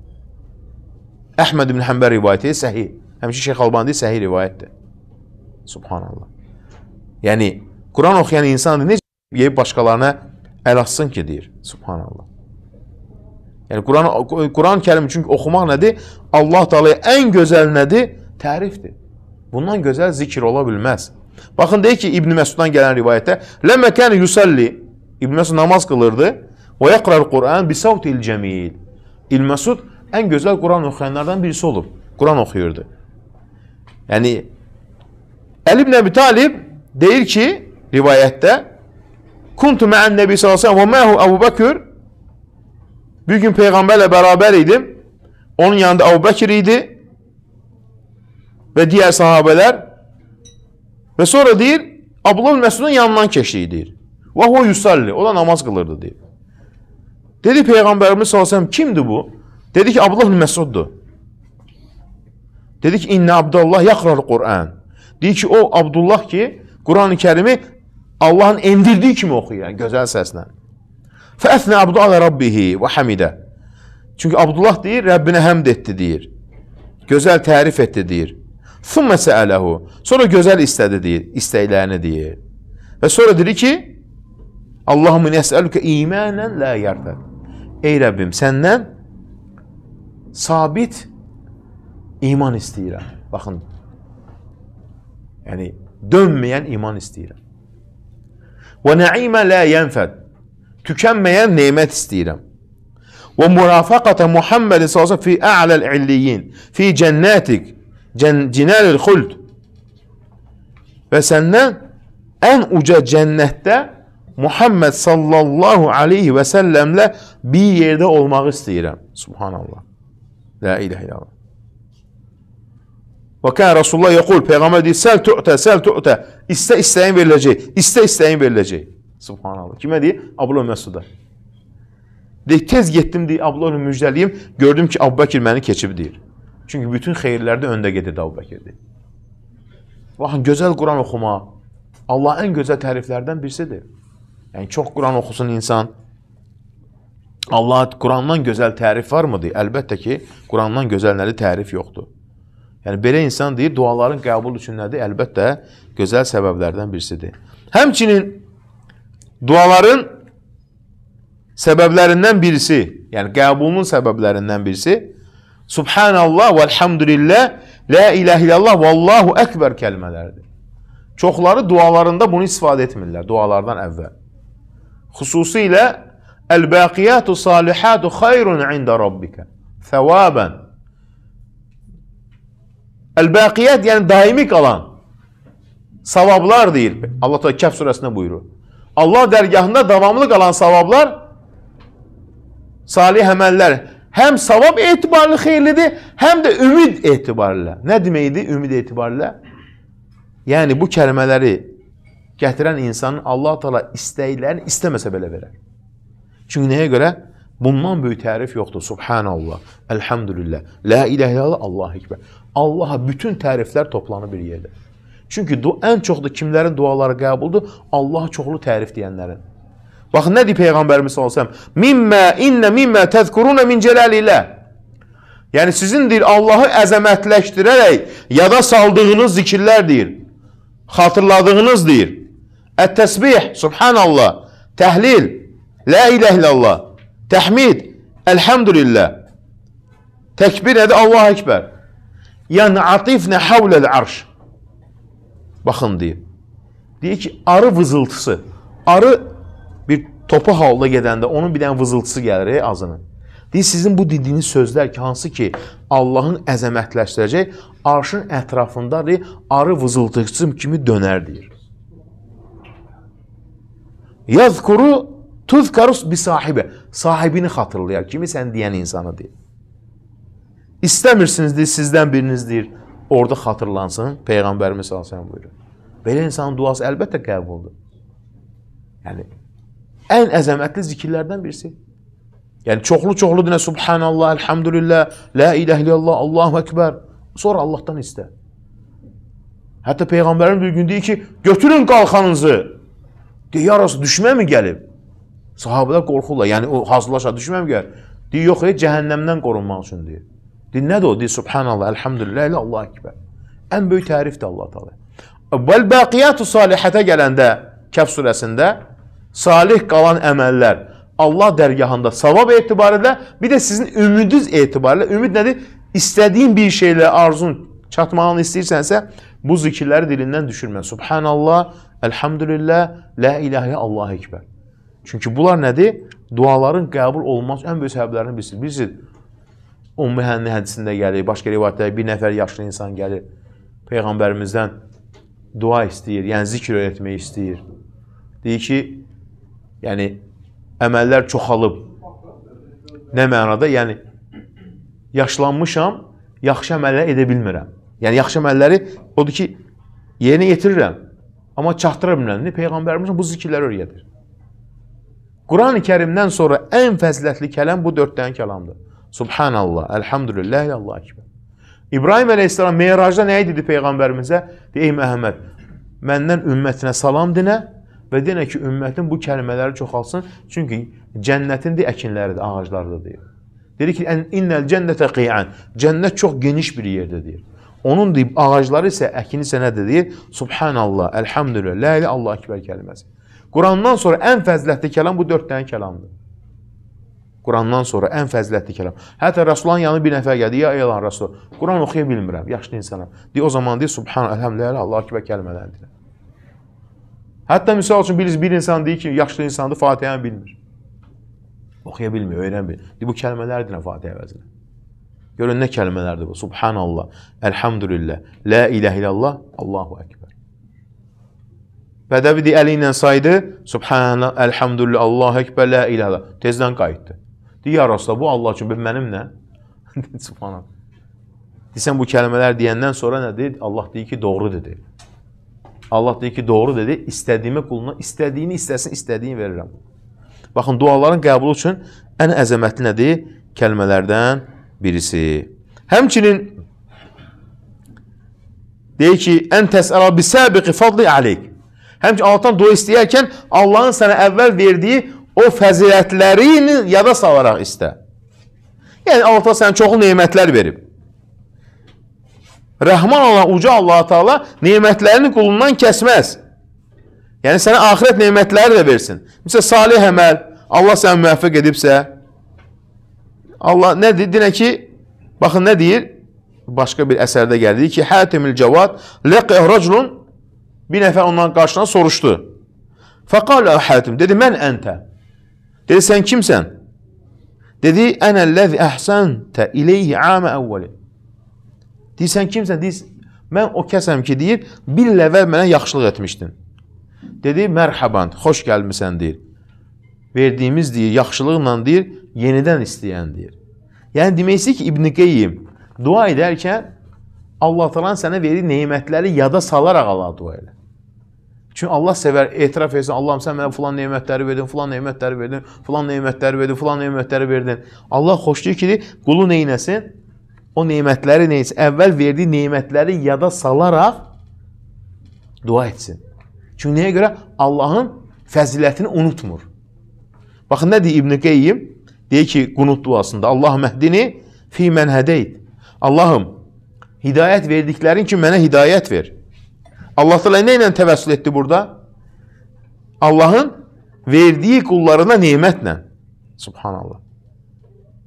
Speaker 1: Ahmed bin Hanbel rivayeti sahih. Həmişə Şeyx Albani səhih rivayətdir. Subhanallah. Yəni Quran oxuyan insan necə yeyib başqalarına əl atsın ki deyir. Subhanallah. Yəni Quran Quran-Kərim çünki oxumaq nədir? Allah Taala'ya ən gözəl nədir? Tərifdir. Bundan gözəl zikr ola bilməz. Baxın deyir ki İbn Məsuddan gələn rivayətdə: "Lə məkan yusalli" İbn Məsud namaz qılırdı. "Və yəqra'l Quran bi sautil cemil." İbn Məsud ən gözəl Quran oxuyanlardan birisi olub. Quran oxuyurdu. Yani El İbn Ebi Talib değil ki rivayette Kuntu me'en nebi sallallahu aleyhi ve sellem ve Ebu Bekir Bir gün peygamberle beraber idim. Onun yanında Ebu Bekir idi ve diğer sahabeler ve sonra değil Abdullah Mesud'un yanından geçtiği değil. Ve o yusalli. O da namaz kılırdı diye. Dedi Peygamberimiz sallallahu aleyhi ve sellem kimdi bu? Dedi ki Abdullah Mesud'du. Dedi ki, İnna Abdullah yaxrar Qur'an. Deyir ki, o Abdullah ki, Qur'an-ı Kərimi Allahın endirdiyi kimi oxuyur, yəni gözəl səslə. Fəəfnə Abdu alə Rabbihi və hamidə. Çünki Abdullah deyir, Rəbbinə həmd etdi deyir. Gözəl tərif etdi deyir. Thumma səələhu. Sonra gözəl istədi deyir, istəklərini deyir. Və sonra deyir ki, Allahumma nəsəlükə imanən la yərtəd. Ey Rəbbim, səndən sabit iman istəyirəm. Baxın, yəni dönməyən iman istəyirəm. Və nəimə lə yənfəd. Tükənməyən nemət istəyirəm. Və mürafəqətə Muhammed s.ə.v. fi ə'ləl illiyyin, fi cənnətik, cinəlil xuld. Və səndən ən uca cənnətdə Muhammed sallallahu aleyhi ve səlləmlə bir yerde olmağı istəyirəm. Subhanallah. La ilahe illallah. Və kən Rasulullah yəqul, Peyğəmbər deyir, səl tu'tə, səl tu'tə, istə istəyin veriləcək, istə istəyin veriləcək. Subhanallah. Kimə deyir? Abdullah Məsuda. Deyir, tez getdim, deyir, Abdullah müjdəliyim, gördüm ki, Abubəkir məni keçib, deyir. Çünki bütün xeyirlərdə öndə gedirdi Abubəkir, deyir. Baxın, gözəl Quran oxuma, Allah ən gözəl təriflərdən birisidir. Yəni, çox Quran oxusun insan. Allah Qurandan gözəl tərif varmıdır? Əlbəttə ki, Qurandan gözəlləri tərif yoxdur. Yani belə insan deyir, duaların kabul üçün nədir? Əlbəttə, gözəl səbəblərdən birisidir. Həmçinin duaların səbəblərindən birisi, yəni qəbulunun səbəblərindən birisi, Subhanallah, velhamdülillah, la ilahe illallah, vallahu ekber kəlmələrdir. Çoxları dualarında bunu istifadə etmirlər, dualardan əvvəl. Xüsusilə, Əl-bəqiyyətü salihətü xayrun ində rabbikə, thəvabən. Əl-Bəqiyyət, yəni daimi qalan savablar deyir. Allah Teala Kəhf surəsində buyurur. Allah dərgahında davamlı qalan savablar salih əməllər həm savab etibarlı xeyirlidir, həm də ümid etibarlı. Nə deməkdir ümid etibarlı? Yəni bu kəlmələri gətirən insanın Allah Teala istəklərini istəməsə belə verər. Çünki nəyə görə? Bundan böyük tərif yoxdur. Subhanallah, elhamdülillah, la ilahe illallah, Allahu ekber. Allaha bütün təriflər toplanır bir yerdə. Çünki ən çoxda kimlərin duaları qəbuldur? Allah çoxlu tərif deyənlərin. Baxın, nə deyir Peyğəmbərimiz sallallahu aleyhi ve sellem? Mimmə innə mimmə təzkurunə min cələlilə. Yəni, sizin deyir, Allahı əzəmətləşdirərək yada saldığınız zikirlər deyir. Xatırladığınız deyir. Ət-təsbih, subhanallah, təhlil, lə ilə illallah, təhmid, əlhəmdülillah, təkbir nədir? Allah-u Ekber. Yənəatifnə həvləl arş. Baxın deyib. Deyir ki, arı vızıltısı. Arı bir topu halda gedəndə onun bir dənə vızıltısı gəlir ey azının. Deyir sizin bu dediyiniz sözlər ki, hansı ki Allahın əzəmətləşdirəcək, arşın ətrafında deyir, arı vızıltısı kimi dönər deyir. Yazkuru tuzkarus bi sahibə. Sahibini xatırlayar. Kimi sən deyən insanı deyir. İstəmirsiniz deyir, sizdən biriniz deyir, orada xatırlansın, Peyğəmbərimiz sallallahu buyurur. Belə insanın duası əlbəttə qəbuldur. Yəni, ən əzəmətli zikirlərdən birisi. Yəni, çoxlu-çoxlu dinə, Subhanallah, Elhamdülillah, La ilahe illallah, Allahu Ekber. Sonra Allahdan istə. Hətta Peyğəmbərin bir gün deyir ki, götürün qalxanınızı. Deyir, ya Rasul, düşməmi gəlib? Sahabələr qorxurlar, yəni o hazırlaşa düşməmi gəlib? Deyir, yox, ey, cəhənnəmdən qorunmaq üçün deyir. Din nədir o? Din subhanallah, elhamdülillah, ilə Allah ekber. Ən böyük tərif də Allah təala. Vəl baqiyatu salihətə gələndə Kəf surəsində salih qalan əməllər Allah dərgahında savab etibarilə bir də sizin ümidiniz etibarilə ümid nədir? İstədiyin bir şeylə arzun çatmağını istəyirsənsə bu zikirləri dilindən düşürmə. Subhanallah, elhamdülillah, la ilahə Allah ekber. Çünki bunlar nədir? Duaların qəbul olmaz ən böyük səbəblərini bilirsiniz. Bilirsiniz, Ümumi hədisində gəlir, başqa rivayətlərdə bir nəfər yaşlı insan gəlir, Peyğəmbərimizdən dua istəyir, yəni zikr öyrətmək istəyir. Deyir ki, yəni əməllər çoxalıb. Nə mənada? Yəni yaşlanmışam, yaxşı əməllər edə bilmirəm. Yəni yaxşı əməlləri odur ki, yerinə yetirirəm, amma çatdıra bilmirəm. Peyğəmbərimiz bu zikirləri öyrədir. Qurani-Kərimdən sonra ən fəzilətli kələm bu 4 dənə kəlamdır. Subhanallah, elhamdülillah, Allah ekber. İbrahim əleyhissalam meyracda nəyi dedi Peyğəmbərimizə? Deyir, ey Məhəmməd, məndən ümmətinə salam dinə və denə ki, ümmətin bu kəlmələri çoxalsın. Çünki cənnətin də əkinləridir, ağaclardır, deyir. Deyir ki, innəl cənnətə qiyan. Cənnət çox geniş bir yerdə, deyir. Onun deyib, ağacları isə, əkini isə nədir, deyir? Subhanallah, elhamdülillah, la ilahe, Allah-u Ekber kəlməsi. Qurandan sonra ən fəzilətli kəlam bu dörd dənə kəlamdır. Qurandan sonra ən fəzilətli kəlam. Hətta Rəsulun yanına bir nəfər gəldi, ya elan Rəsul, Quran oxuya bilmirəm, yaşlı insanam. De o zaman de Subhan, Elhamdülillah, Allah kibə kəlmələridir. Hətta misal üçün biliriz, bir insan deyir ki, yaşlı insandır, Fatihəni bilmir. Oxuya bilmir, öyrənmir. De bu kəlmələrdir nə Fatihə əvəzinə. Görün nə kəlmələrdir bu. Subhanallah, elhamdülillah, la ilahe illallah, Allahu ekber. Bədəvi də əli ilə saydı. Subhanallah, elhamdülillah, Allahu ekber, la ilahe illallah. Tezdən qayıtdı. Deyir, ya Rasulallah, bu Allah üçün, mənim nə? (laughs) Subhanallah. Deyirsən, bu kəlmələr deyəndən sonra nədir? Allah deyir ki, doğru dedi. Allah deyir ki, doğru dedi, istədiyimə quluna, istədiyini istəsin, istədiyini verirəm. Baxın, duaların qəbulu üçün ən əzəmətli nədir? Kəlmələrdən birisi. Həmçinin deyir ki, ən təsələ bisəbiqi fadli aleyk. Həmçinin Allahdan dua istəyərkən Allahın sənə əvvəl verdiyi o fəzilətlərini yada salaraq istə. Yəni, Allah Teala sənə çoxlu neymətlər verib. Rəhman olan uca Allah Teala neymətlərini qulundan kəsməz. Yəni, sənə axirət neymətləri də versin. Məsələn, salih əməl, Allah səni müvəffəq edibsə, Allah nədir? Dinə ki, baxın nə deyir? Başqa bir əsərdə gəldi ki, Hətimil Cavad ləqəh rəculun bir nəfər ondan qarşına soruşdu. Fəqalə Hətim, dedi, mən əntə. Dedi, sən kimsən? Dedi, ənəlləzi əhsəntə ileyhi amə əvvəli. Deyir, sən kimsən? Deyir, mən o kəsəm ki, deyir, bir ləvəl mənə yaxşılıq etmişdin. Dedi, mərhəban, xoş gəlmisən, deyir. Verdiyimiz, deyir, yaxşılıqla, deyir, yenidən istəyən, deyir. Yəni, demək istəyir ki, İbn-i Qeyyim dua edərkən Allah talan sənə verir neymətləri yada salaraq Allah dua elə. Çünki Allah sevər, etiraf etsin, Allahım sən mənə filan nemətləri verdin, filan nemətləri verdin, filan nemətləri verdin, filan nemətləri verdin. Allah xoşlayır ki, qulu neynəsin? O nemətləri neyinsin? Əvvəl verdiyi nemətləri yada salaraq dua etsin. Çünki nəyə görə? Allahın fəzilətini unutmur. Baxın, nə deyir İbn-i Qeyyim? Deyir ki, qunut duasında, Allah məhdini fi mənhədeyd. Allahım, hidayət verdiklərin ki, mənə hidayət ver. Allah Teala neyle tevessül etti burada? Allah'ın verdiği kullarına nimetle. Subhanallah.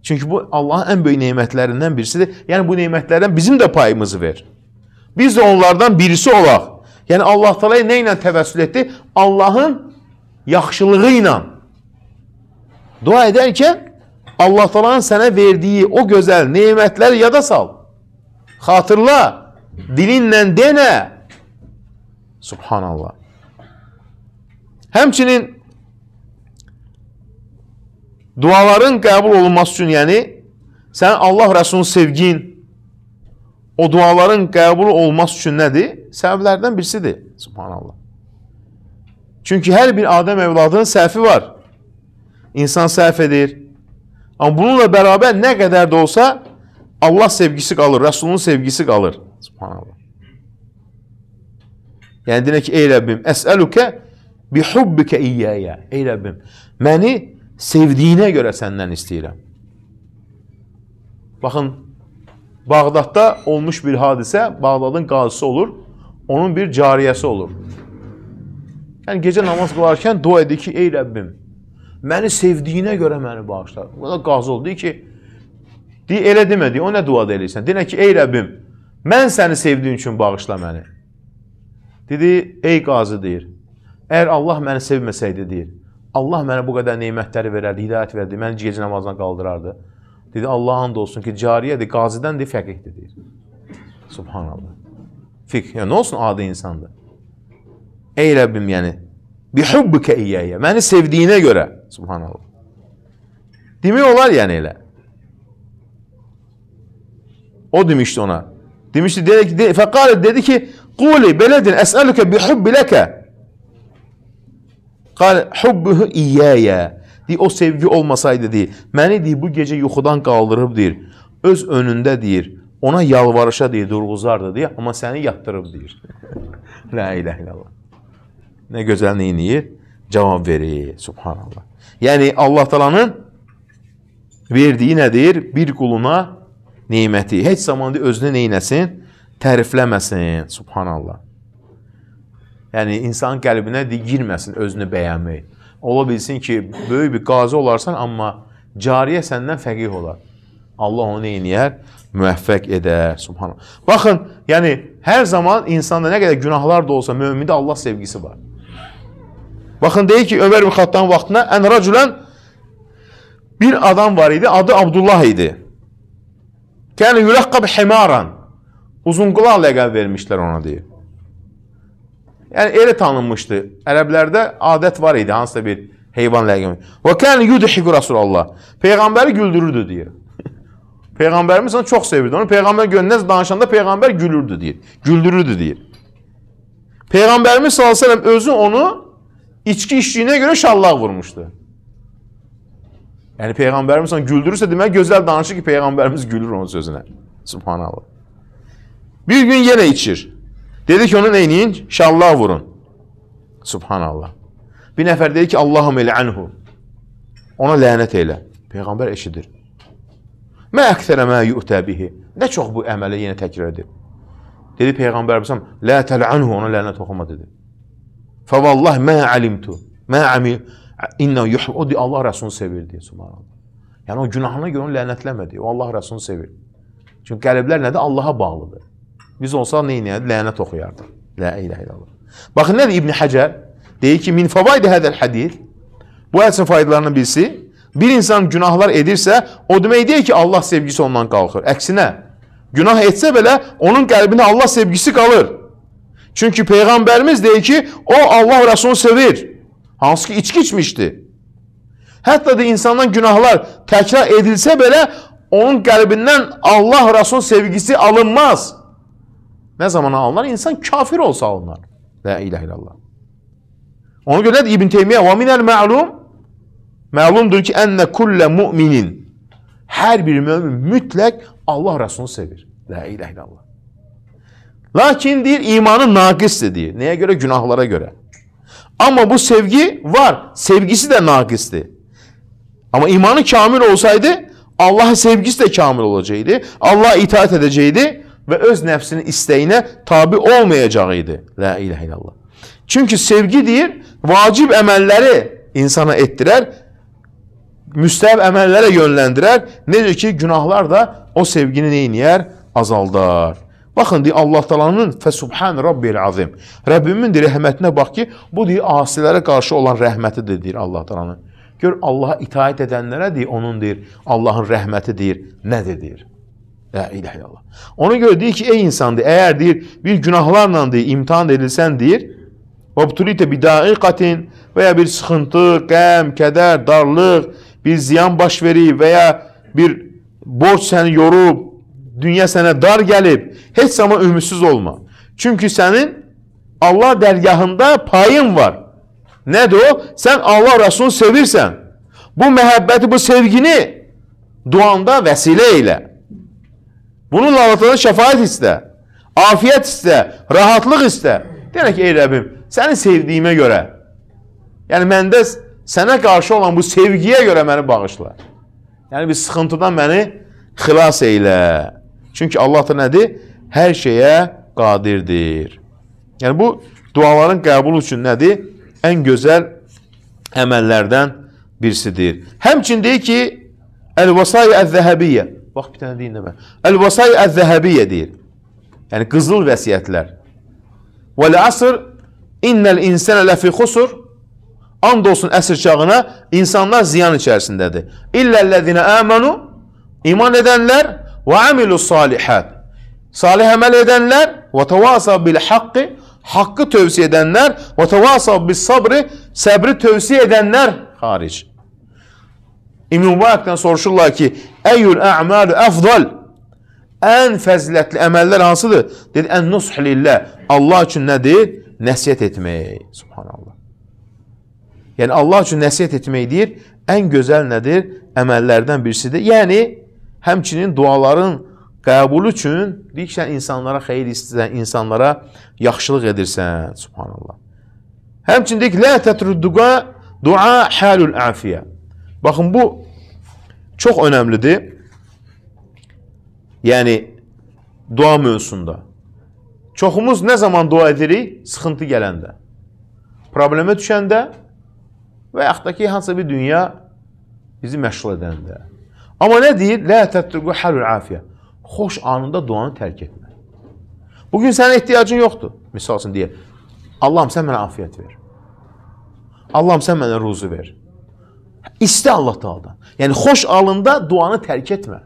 Speaker 1: Çünkü bu Allah'ın en büyük nimetlerinden birisidir. Yani bu nimetlerden bizim de payımızı ver. Biz de onlardan birisi olaq. Yani Allah Taala'ya nə ilə etti? Allahın yaxşılığı ilə. Dua edərkən Allah Taala'nın sənə verdiyi o gözəl nemətləri yada sal. Hatırla, Dilinlə dene. Subhanallah. Həmçinin duaların qəbul olunması üçün, yəni sən Allah Rəsulun sevgin, o duaların qəbul olması üçün nədir? Səbəblərdən birisidir. Subhanallah. Çünki hər bir Adəm evladının səhvi var. İnsan səhv edir. Amma bununla bərabər nə qədər də olsa Allah sevgisi qalır, Rəsulun sevgisi qalır. Subhanallah. Yəni demək ki, ey Rəbbim, əsəlükə bihubbikə iyyəyə. Ey Rəbbim, məni sevdiyinə görə səndən istəyirəm. Baxın, Bağdadda olmuş bir hadisə, Bağdadın qazısı olur, onun bir cariyəsi olur. Yəni gecə namaz qılarkən dua edir ki, ey Rəbbim, məni sevdiyinə görə məni bağışla. O da qazı oldu ki, deyir, elə demə, deyir, o nə duada eləyirsən? Deyir ki, ey Rəbbim, mən səni sevdiyim üçün bağışla məni. Dedi, ey qazı deyir, əgər Allah məni sevməsəydi deyir, Allah mənə bu qədər neymətləri verərdi, hidayet verdi, məni gecə namazdan qaldırardı. Dedi, Allah and olsun ki, cariyədir, qazidəndir, fəqihdir deyir. Subhanallah. Fik ya ne olsun adi insandır. Ey Rəbbim, yəni, bihubbikə iyyəyə, məni sevdiyinə görə, subhanallah. Demək olar yani elə. O demişdi ona. Demişti dedi ki, de, fəqalə dedi ki, قولي بلد أسألك بحب leke. Qal hubbuhu iyyaya. Deyir, o sevgi olmasaydı deyir, məni deyir, bu gecə yuxudan qaldırıb deyir, öz önündə deyir, ona yalvarışa deyir, durğuzardı deyir, amma səni yatdırıb deyir. (laughs) La ilahe illallah. Nə gözəl neyiniyir? Cavab verir, subhanallah. Yəni, Allah talanın verdiyi nədir? Bir quluna neyməti. Heç zaman deyir, özünü neynəsin? tərifləməsin, subhanallah. Yəni, insanın qəlbinə girməsin özünü bəyənmək. Ola bilsin ki, böyük bir qazi olarsan, amma cariyə səndən fəqih olar. Allah onu eynəyər, müvəffəq edər, subhanallah. Baxın, yəni, hər zaman insanda nə qədər günahlar da olsa, mömində Allah sevgisi var. Baxın, deyir ki, Ömər ibn Xattan vaxtına ən racülən bir adam var idi, adı Abdullah idi. Kəni yüləqqab himaran. Uzunqulaq ləqəb vermişlər ona deyir. Yəni elə tanınmışdı. Ərəblərdə adət var idi hansısa bir heyvan ləqəbi. Və kan yudhiku Rasulullah. Peyğəmbəri güldürürdü deyir. (laughs) Peyğəmbərimiz onu çox sevirdi. Onu peyğəmbər görünəz danışanda peyğəmbər gülürdü deyir. Güldürürdü deyir. Peyğəmbərimiz sallallahu əleyhi və səlləm özü onu içki içdiyinə görə şallaq vurmuşdu. Yəni peyğəmbərimiz onu güldürürsə demək gözəl danışır ki, peyğəmbərimiz gülür onun sözünə. Subhanallah. Bir gün yenə içir. Dedi ki, onu neyləyin? Şallah vurun. Subhanallah. Bir nəfər dedi ki, Allahım elə anhu. Ona lənət elə. Peyğəmbər eşidir. Mə əksərə mə yu'tə bihi. Nə çox bu əməli yenə təkrar edir. Dedi Peyğəmbər Əbsəm, lə təl'anhu, ona lənət oxuma dedi. Fəvallah mə alimtu, mə amil, inna yuhb, o deyir, Allah Rəsulunu sevirdi, subhanallah. Yəni o günahına görə onu lənətləmədi, o Allah Rəsulunu sevir. Çünki qəliblər nədir? Allaha bağlıdır. Biz olsa neynəyər? Lənət oxuyardıq. Lə ilə ilə Allah. Baxın, nədir İbn Həcər? Deyir ki, min fəvaidi hədəl hədid. Bu hədsin faydalarının birisi, bir insan günahlar edirsə, o demək deyir ki, Allah sevgisi ondan qalxır. Əksinə, günah etsə belə, onun qəlbində Allah sevgisi qalır. Çünki Peyğəmbərimiz deyir ki, o Allah Rəsulunu sevir. Hansı ki, içki içmişdi. Hətta da insandan günahlar təkrar edilsə belə, onun qəlbindən Allah Rəsulun sevgisi alınmaz. Ne zaman ağlar? İnsan kafir olsa ağlar. La ilahe illallah. Ona göre de İbn Teymiye ve minel ma'lum ma'lumdur ki enne kulle mu'minin her bir mümin mütlak Allah Resulü'nü sevir. La ilahe illallah. Lakin değil imanı nakis dediği. Neye göre? Günahlara göre. Ama bu sevgi var. Sevgisi de nakisti. Ama imanı kamil olsaydı Allah'a sevgisi de kamil olacaktı. Allah'a itaat edecekti. və öz nəfsinin istəyinə tabi olmayacağı idi. La ilahe illallah. Çünki sevgi deyir, vacib əməlləri insana etdirər, müstəhəb əməllərə yönləndirər. Necə ki, günahlar da o sevgini neyniyər? Azaldar. Baxın, deyir, Allah talanın fəsubhan Rabbil azim. Rəbbimin deyir, rəhmətinə bax ki, bu deyir, asilərə qarşı olan rəhmətidir, deyir Allah talanın. Gör, Allaha itaət edənlərə deyir, onun deyir, Allahın rəhməti deyir, nədir, deyir. La ilahe illallah. Ona göre değil ki ey insan diye, eğer değil bir günahlarla diye imtihan edilsen değil Vabtulite bidaikatin veya bir sıkıntı, gem, keder, darlık, bir ziyan başveri veya bir borç seni yorup, dünya sənə dar gelip hiç zaman ümidsiz olma. Çünkü senin Allah dərgahında payın var. Ne o? Sen Allah Rəsulunu sevirsen. Bu məhəbbəti, bu sevgini duanda vəsilə elə. Bununla Allahdan şəfayət istə, afiyət istə, rahatlıq istə. Deyərək, ey Rəbbim, səni sevdiyimə görə, yəni məndə sənə qarşı olan bu sevgiyə görə məni bağışla. Yəni bir sıxıntıdan məni xilas eylə. Çünki Allah da nədir? Hər şeyə qadirdir. Yəni bu duaların qəbulu üçün nədir? Ən gözəl əməllərdən birisidir. Həmçin deyir ki, Əl-Vasayi Əz-Zəhəbiyyə Bax bir dənə deyinə bər. El-Vasay əz-Zəhəbiyyə deyir. Yəni qızıl vəsiyyətlər. Vəl-Əsr innel insənə ləfi xusur and olsun əsr çağına insanlar ziyan içərisindədir. İlləl-ləzinə əmənu iman edenler ve amilu salihat. Salih əməl edənlər və təvasa bil hakkı, hakkı tövsiyə edenler ve təvasa bil sabri səbri tövsiyə edenler. xaric. İbn Mübarəkdən soruşurlar ki, Əyül ə'malu əfdal Ən fəzilətli əməllər hansıdır? Dedi, ən nusuh lillah. Allah üçün nədir? Nəsiyyət etmək. Subhanallah. Yəni, Allah üçün nəsiyyət etmək deyir, ən gözəl nədir? Əməllərdən birisidir. Yəni, həmçinin duaların qəbulu üçün deyir ki, sən insanlara xeyir istəyirsən, insanlara yaxşılıq edirsən. Subhanallah. Həmçinin deyir ki, lə tətrudduqa dua həlül əfiyyə. Bakın bu çok önemlidir. Yani dua mövzusunda. Çoxumuz ne zaman dua edirik? Sıxıntı gələndə. probleme düşəndə və yaxud da hansısa bir dünya bizi məşğul edəndə. Amma nə deyir? Lə tətdüqü həlül afiyyə. Xoş anında duanı tərk etmə. Bugün sənə ihtiyacın yoxdur. Misal üçün deyir, Allahım sən mənə afiyet ver. Allahım sən mənə ruzu ver. İstə Allah Taala'dan. Yəni xoş alında duanı tərk etmə.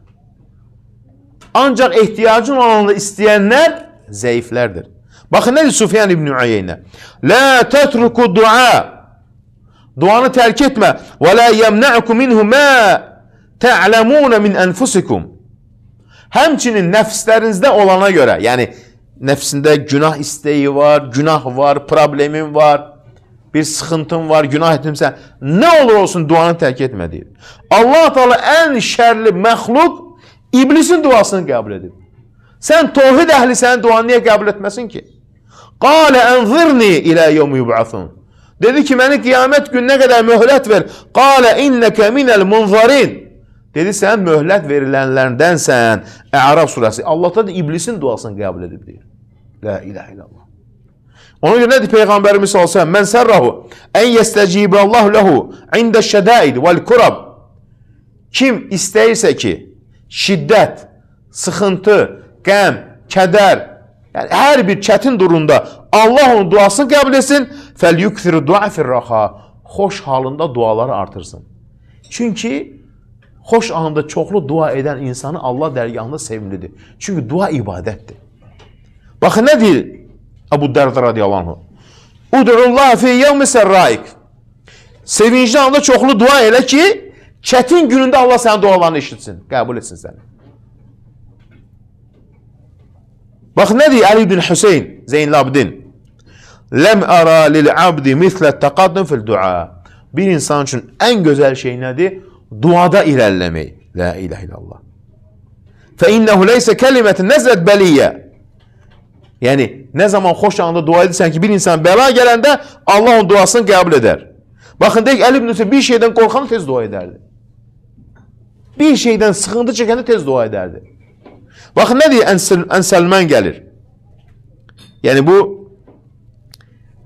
Speaker 1: Ancaq ehtiyacın olanda istəyənlər zəiflərdir. Baxın nə deyir Sufyan ibn Uyeynə? La tatruku dua. Duanı tərk etmə. Və la yemna'ukum minhu ma ta'lamun min anfusikum. Həmçinin nəfslərinizdə olana görə, yəni nəfsində günah istəyi var, günah var, problemin var, bir sıxıntın var, günah etmişsə, nə olur olsun duanı tərk etmə deyir. Allah Taala ən şərli məxluq iblisin duasını qəbul edib. Sən təvhid əhli sənin duanı niyə qəbul etməsin ki? Qala anzirni ilə yevmi yub'asun. Dedi ki, məni qiyamət gününə qədər möhlət ver. Qala innaka minel munzirin. Dedi, sən möhlət verilənlərdənsən. Ə'raf surəsi. Allah da iblisin duasını qəbul edib deyir. La ilahe illallah. Ona görə nədir Peyğəmbərimiz sallallahu əleyhi mən sərrahu ən yestəcibə Allah lehu ində şədaid vəl kurab. Kim istəyirsə ki, şiddət, sıxıntı, qəm, kədər, yəni hər bir çətin durumda Allah onun duasını qəbul etsin, fəl yukfiru dua firraha. Xoş halında duaları artırsın. Çünki xoş anda çoxlu dua edən insanı Allah dərgahında sevimlidir. Çünki dua ibadətdir. Baxın nə deyir Abu Derda radıyallahu anh. Ud'ullah fi yevmi serraik. Sevinçli anda çoklu dua ele ki çetin gününde Allah senin dualarını işitsin. Kabul etsin seni. Bak ne diyor Ali bin Hüseyin Zeynel Abdin. Lem ara lil abdi misle takaddüm fil dua. Bir insan için en güzel şey nedir? Duada ilerlemeyi. La ilahe illallah. Fe innehu leyse kelimetin nezlet beliyye. Yəni, nə zaman xoş anda dua edirsən ki, bir insan bəla gələndə Allah onun duasını qəbul edər. Baxın, deyək, Əli ibn bir şeydən qorxan tez dua edərdi. Bir şeydən sıxıntı çəkəndə tez dua edərdi. Baxın, nə deyir Ənsəlmən gəlir? Yəni, bu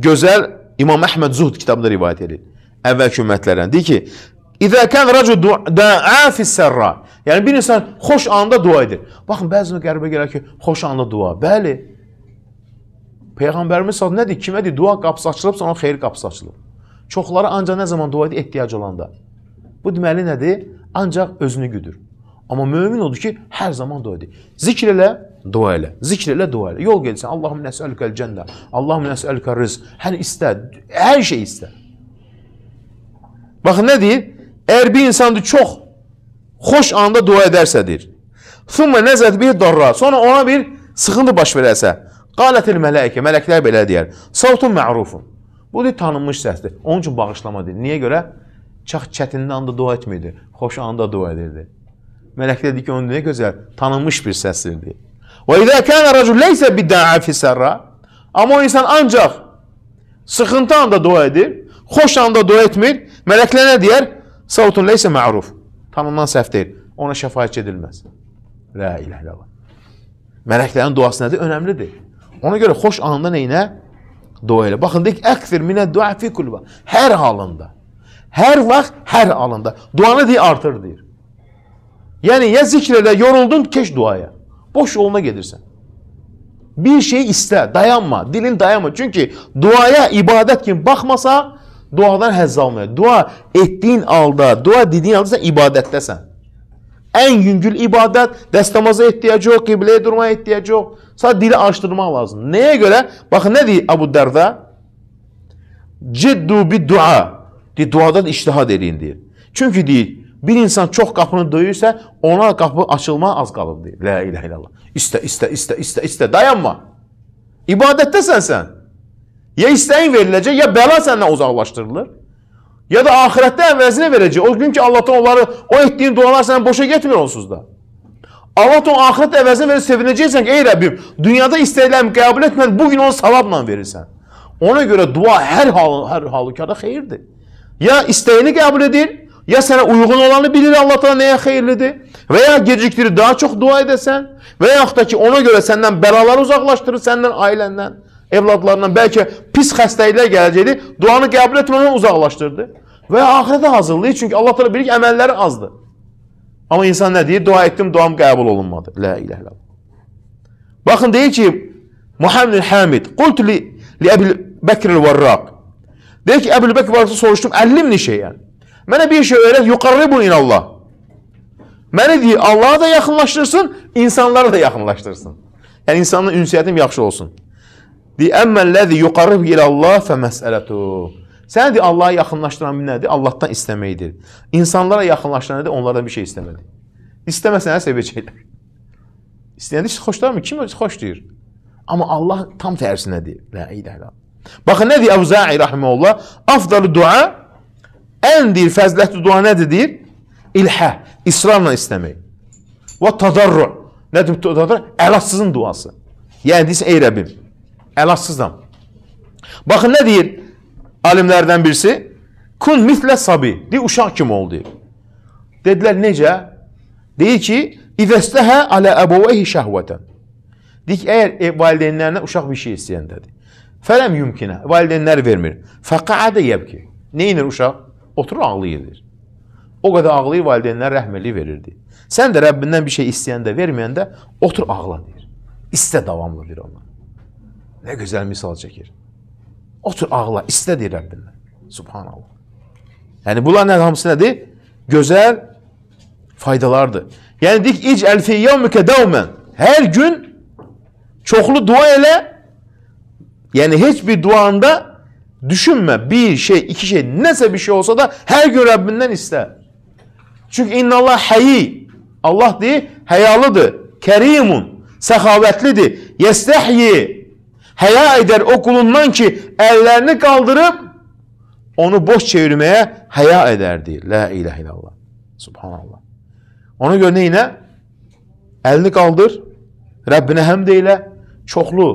Speaker 1: gözəl İmam Əhməd Zuhd kitabında rivayət edir. Əvvəlki ümmətlərdən. Deyir ki, İzə kən rəcu dəa fissərra. Yəni, bir insan xoş anda dua edir. Baxın, bəzən qəribə gələr ki, xoş anda dua. Bəli, Peyğəmbərimiz sallallahu nədir? Kimədir? Dua qapısı açılıbsa onun xeyir qapısı açılıb. Çoxları ancaq nə zaman dua edir? Ehtiyac olanda. Bu deməli nədir? Ancaq özünü güdür. Amma mömin odur ki, hər zaman dua edir. Zikr elə, dua elə. Zikr elə, dua elə. Yol gelsən, Allahım nəsəlükəl cənnə, Allahım nəsəlükəl rizq. Hər istə, hər şey istə. Baxın, nə deyir? Əgər bir insandır çox xoş anda dua edərsə deyir. Thumma nəzət bir darra. Sonra ona bir sıxıntı baş verərsə. Qalətil mələkə, mələklər belə deyər. Savtun mərufun. Bu deyir, tanınmış səsdir. Onun üçün bağışlama deyir. Niyə görə? Çox çətində anda dua etmirdi. Xoş anda dua edirdi. Mələk dedi ki, onun nə gözəl, tanınmış bir səsdir deyir. Və izə kənə rəcul leysə bidda'a fi sərra. Amma o insan ancaq sıxıntı anda dua edir, xoş anda dua etmir. Mələklər nə deyər? Savtun leysə məruf. Tanınan səhv deyil. Ona şəfaətçi edilməz. La ilahe illallah. Mələklərin duası nədir? Önəmlidir. Ona göre hoş anda neyine? Dua ile. Bakın dedik ekfir mine dua fi kulba. Her halında. Her vakt her alanda. Duanı diye artır diyor. Yani ya zikrede yoruldun keş duaya. Boş yoluna gelirsen. Bir şey iste, dayanma, dilin dayanma. Çünkü duaya ibadet kim bakmasa duadan həzz almayır. Dua ettiğin alda, dua dediğin alda sen ibadətdəsən. Ən yüngül ibadət, dəstəmaza ehtiyacı yox, qibləyə durmaya ihtiyacı. yox. Sadece dili açtırman lazım. Neye göre? Bakın ne diyor Abu Derda? Ciddu bir dua. Diyor, duadan iştihad edin diyor. Çünkü diyor bir insan çok kapını döyürsə, ona qapı açılma az qalıb diyor. La ilahe illallah. İstə, istə, istə, istə, istə, dayanma. İbadette sen sen. Ya isteğin veriləcək, ya bela səndən uzaqlaşdırılır. Ya da ahirette əvəzini vereceği. O gün ki, Allahdan onları, o ettiğin dualar sen boşa getmir onsuz da. Allah ton axirət əvəzinə verir, sevinəcəksən ki, ey Rəbbim, dünyada istəyiləm, qəbul etmən, bu gün onu savabla verirsən. Ona görə dua hər hal hər halükarda xeyirdir. Ya istəyini qəbul edir, ya sənə uyğun olanı bilir Allah təala nəyə xeyirlidir və ya gecikdirir, daha çox dua edəsən və yaxud da ki, ona görə səndən bəlaları uzaqlaşdırır, səndən ailəndən, evladlarından, bəlkə pis xəstəliklər gələcəkdi, duanı qəbul etmədən uzaqlaşdırdı və axirətə hazırlayır, çünki Allah təala bilir ki, əməlləri azdır. Amma insan nə deyir? Dua etdim, duam qəbul olunmadı. Lə iləh lə. Baxın, deyir ki, Muhammed Həmid, qultu li, li Əbil Bəkr el-Varraq. Deyir ki, Əbil Bəkr el-Varraqda soruşdum, əllimni şeyən. Yəni? Mənə bir şey öyrət, yuqarribun ilallah. Məni deyir, Allaha da yaxınlaşdırsın, insanlara da yaxınlaşdırsın. Yəni, insanla ünsiyyətim yaxşı olsun. Deyir, əmmən ləzi yuqarrib ilallah fə məsələtuh. Səni deyir, Allaha yaxınlaşdıran nədir? Allahdan istəməkdir. İnsanlara yaxınlaşdıran nədir? Onlardan bir şey istəmədir. İstəməsən, sevəcəklər. İstəyəndə siz xoşlarmı? Kim xoşlayır? Amma Allah tam tərsinə deyir. La ilahe illallah. Baxın nə deyir Əvzai rahmeullah? Afdalı dua ən deyir fəzilətli dua nədir deyir? İlhə, israrla istəmək. Və tadarru. Nədir tadarru? Əlatsızın duası. Yəni deyirsən ey Rəbbim, əlatsızam. Baxın nə deyir? alimlerden birisi kun misle sabi bir uşak kim oldu? Dediler nece Deyir ki İzəstəhə alə əbovəhi şəhvətən. Deyir ki, əgər e, valideynlərinə uşak bir şey isteyen dedi Fələm yümkinə, valideynlər vermir. Fəqəədə yəbki. Neyinir uşak Oturur ağlayırdır. O kadar ağlayır valideynlər rəhməli verirdi. sen de Rabbinden bir şey isteyen istəyəndə, verməyəndə otur ağla deyir. İstə davamlı bir Allah. ne güzel misal çəkir. Otur ağla. İste deyir Subhanallah. Yani bunların hamısı nədir? Gözəl faydalardır. Yani dik iç əlfiyyəvmükə dəvmən. her gün çoklu dua ile, yani heç bir duanda düşünme Bir şey, iki şey, nəsə bir şey olsa da her gün Rəbbindən istə. Çünki innallah həyi. Allah deyir, həyalıdır. Kərimun. Səxavətlidir. Yəstəhyi. həya edər o qulundan ki, əllərini qaldırıb onu boş çevirməyə həya edərdi. La ilahe illallah. Subhanallah. Ona görə neynə? Əlini qaldır, Rəbbinə həmd elə, çoxlu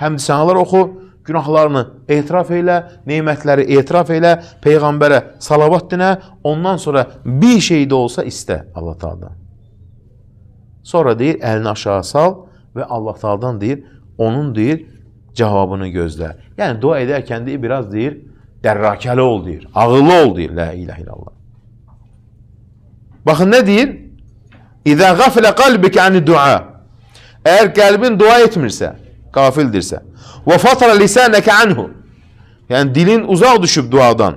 Speaker 1: həmd sənalar oxu, günahlarını etiraf elə, neymətləri etiraf elə, Peyğəmbərə salavat dinə, ondan sonra bir şey də olsa istə Allah Teala'dan. Sonra deyir, əlini aşağı sal və Allah Teala'dan deyir, onun deyir, cevabını gözle. Yani dua ederken de biraz deyir, derrakale ol deyir, ağıllı ol deyir. La ilahe illallah. Bakın ne deyir? İza gafle kalbik ani dua. Eğer kalbin dua etmirse, gafildirse. Ve fatara lisaneke anhu. Yani dilin uzağa düşüp duadan.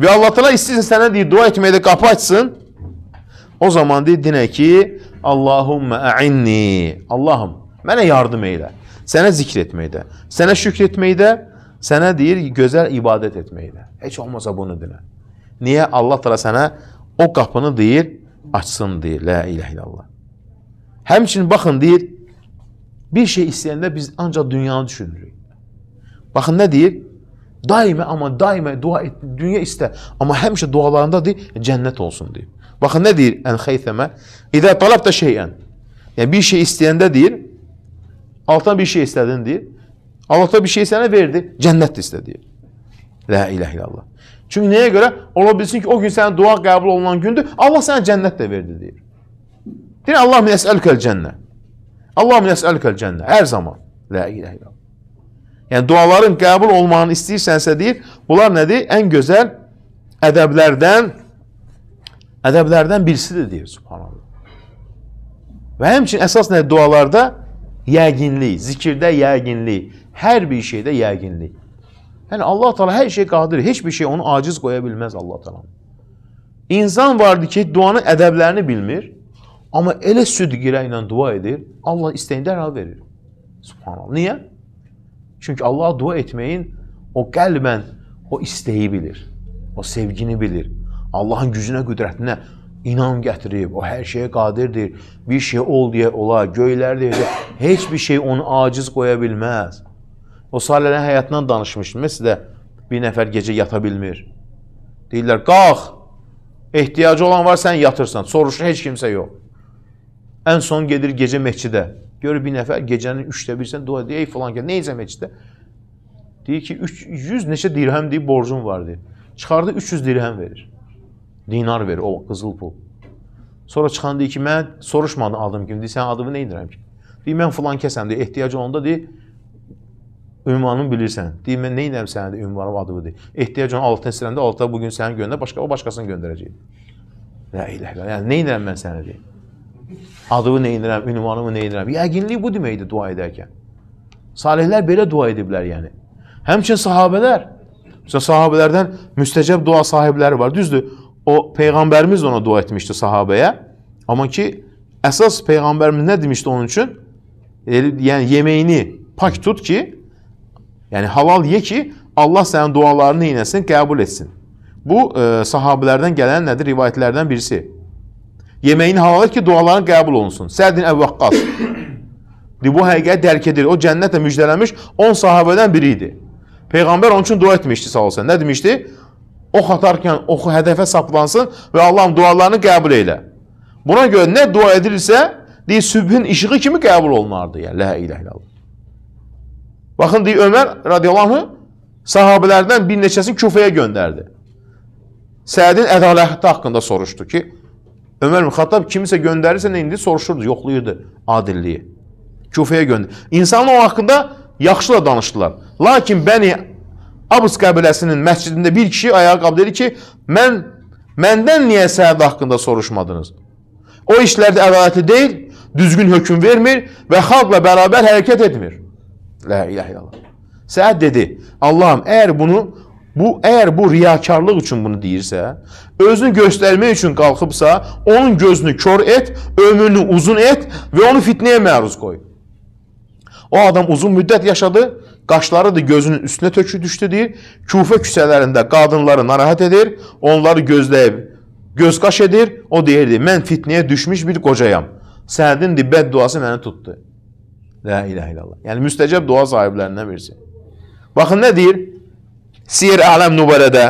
Speaker 1: Ve Allah Teala istesin sana diye dua etmeye de kapı açsın. O zaman de dine ki Allahumme a'inni. Allah'ım bana yardım eyle. Sənə zikretmeyi de, sənə şükretmeyi de, sənə deyir gözəl ibadət etməkdə. Heç olmasa bunu dinə. Niye Allah təala sənə o kapını deyir, açsın deyir. La ilahe illallah. Həmçinin baxın deyir, bir şey isteyende biz ancak dünyanı düşünürük. Baxın ne deyir? Daima ama daima dua et, dünya istə. Amma həmişə dualarında deyir, cennet olsun deyir. Baxın ne deyir? En xeytəmə. İdə talab da şeyen. Yani bir şey isteyende deyir, Allah'tan bir şey istedin diye. Allah'tan bir şey sana verdi. Cennet istedi La ilahe illallah. Çünkü neye göre? Olabilsin ki o gün sana dua kabul olunan gündü, Allah sana cennet de verdi diyor. Deyir Allah min es'elkel cennet. Allah min es'elkel cennet. Her zaman. La ilahe illallah. Yani duaların kabul olmanı istəyirsənsə deyir, bunlar ne En Ən edeblerden, edeblerden ədəblərdən de deyir Subhanallah. Və həmçin əsas nə dualarda Yəqinlik, zikirdə yəqinlik, hər bir şeydə yəqinlik. Yəni Allah Teala hər şey qadir, heç bir şey onu aciz qoya bilməz Allah Teala. İnsan vardı ki, duanın ədəblərini bilmir, amma elə südqirə ilə dua edir, Allah istəyini dərhal verir. Subhanallah. Niyə? Çünki Allah dua etməyin o qəlbən o istəyi bilir. O sevgini bilir. Allahın gücünə, qüdrətinə inan gətirib, o hər şeyə qadirdir. Bir şey ol deyə ola, göylər deyə, heç bir şey onu aciz qoya bilməz. O Salihlərin həyatından danışmışdım. Məsələn, bir nəfər gecə yata bilmir. Deyirlər, qalx, ehtiyacı olan var, sən yatırsan. Soruşur, heç kimsə yox. Ən son gedir gecə meçidə. Görür bir nəfər gecənin üçdə birsən dua deyir, ey filan gəl, neyicə meçidə? Deyir ki, 300 neçə dirhəm deyib borcum var deyir. Çıxardı 300 dirhəm verir dinar ver, o qızıl pul. Sonra çıxan deyir ki, mən soruşmadı adım kimdir, sən adımı nə edirəm ki? Deyir, mən filan kəsəm, deyir, ehtiyacı onda deyir, ünvanını bilirsən. Deyir, mən nə edirəm sənin deyir, ünvanım adımı deyir. Ehtiyacı ona altına istəyirəndə, altıda bugün səni göndər, başqa, o başqasını göndərəcək. Lə ilə, yəni nə edirəm mən sənə deyir. Adımı nə edirəm, ünvanımı nə edirəm. Yəqinlik bu deməkdir dua edərkən. Salihlər belə dua ediblər yəni. Həmçin sahabələr, Məsələn, sahabələrdən müstəcəb dua sahibləri var. Düzdür, o Peyğəmbərimiz ona dua etmişdi sahabəyə. Amma ki, əsas Peyğəmbərimiz nə demişdi onun üçün? Yəni yeməyini pak tut ki, yəni halal ye ki, Allah sənin dualarını eynəsin, qəbul etsin. Bu e, sahabələrdən gələn nədir? Rivayətlərdən birisi. Yeməyini halal et ki, duaların qəbul olunsun. Sədin Əvvaqqas. (coughs) bu həqiqəti dərk edir. O cənnətlə müjdələmiş 10 sahabədən biri idi. Peyğəmbər onun üçün dua etmişdi sağ olsun. Nə demişdi? Ox atarkən oxu hədəfə saplansın və Allahın dualarını qəbul elə. Buna görə nə dua edilirsə, deyir, sübhün işığı kimi qəbul olunardı. Yəni, ləhə ilə ilə. Baxın, deyir, Ömər radiyallahu sahabələrdən bir neçəsini küfəyə göndərdi. Sədin ədaləti haqqında soruşdu ki, Ömər Xattab kimisə göndərirsə, indi soruşurdu, yoxlayırdı adilliyi. Küfəyə göndər. İnsanlar o haqqında yaxşı da danışdılar. Lakin Bəni Abus qəbiləsinin məscidində bir kişi ayağa qalıb dedi ki, mən məndən niyə sənəd haqqında soruşmadınız? O işlərdə ədalətli deyil, düzgün hökm vermir və xalqla bərabər hərəkət etmir. Lə ilahe illallah. Səəd dedi: "Allahım, əgər bunu bu əgər bu riyakarlıq üçün bunu deyirsə, özünü göstərmək üçün qalxıbsa, onun gözünü kor et, ömrünü uzun et və onu fitnəyə məruz qoy." O adam uzun müddət yaşadı Qaşları da gözünün üstüne tökü düştü deyir. Kufə küsələrində qadınları narahat edir, onları gözləyib göz qaş edir. O deyirdi, mən fitneye düşmüş bir qocayam. Səhədin dibbət duası məni tutdu. La ilahe illallah. Yəni müstəcəb dua sahiblərindən birisi. Baxın nə deyir? Sir Aləm Nubələdə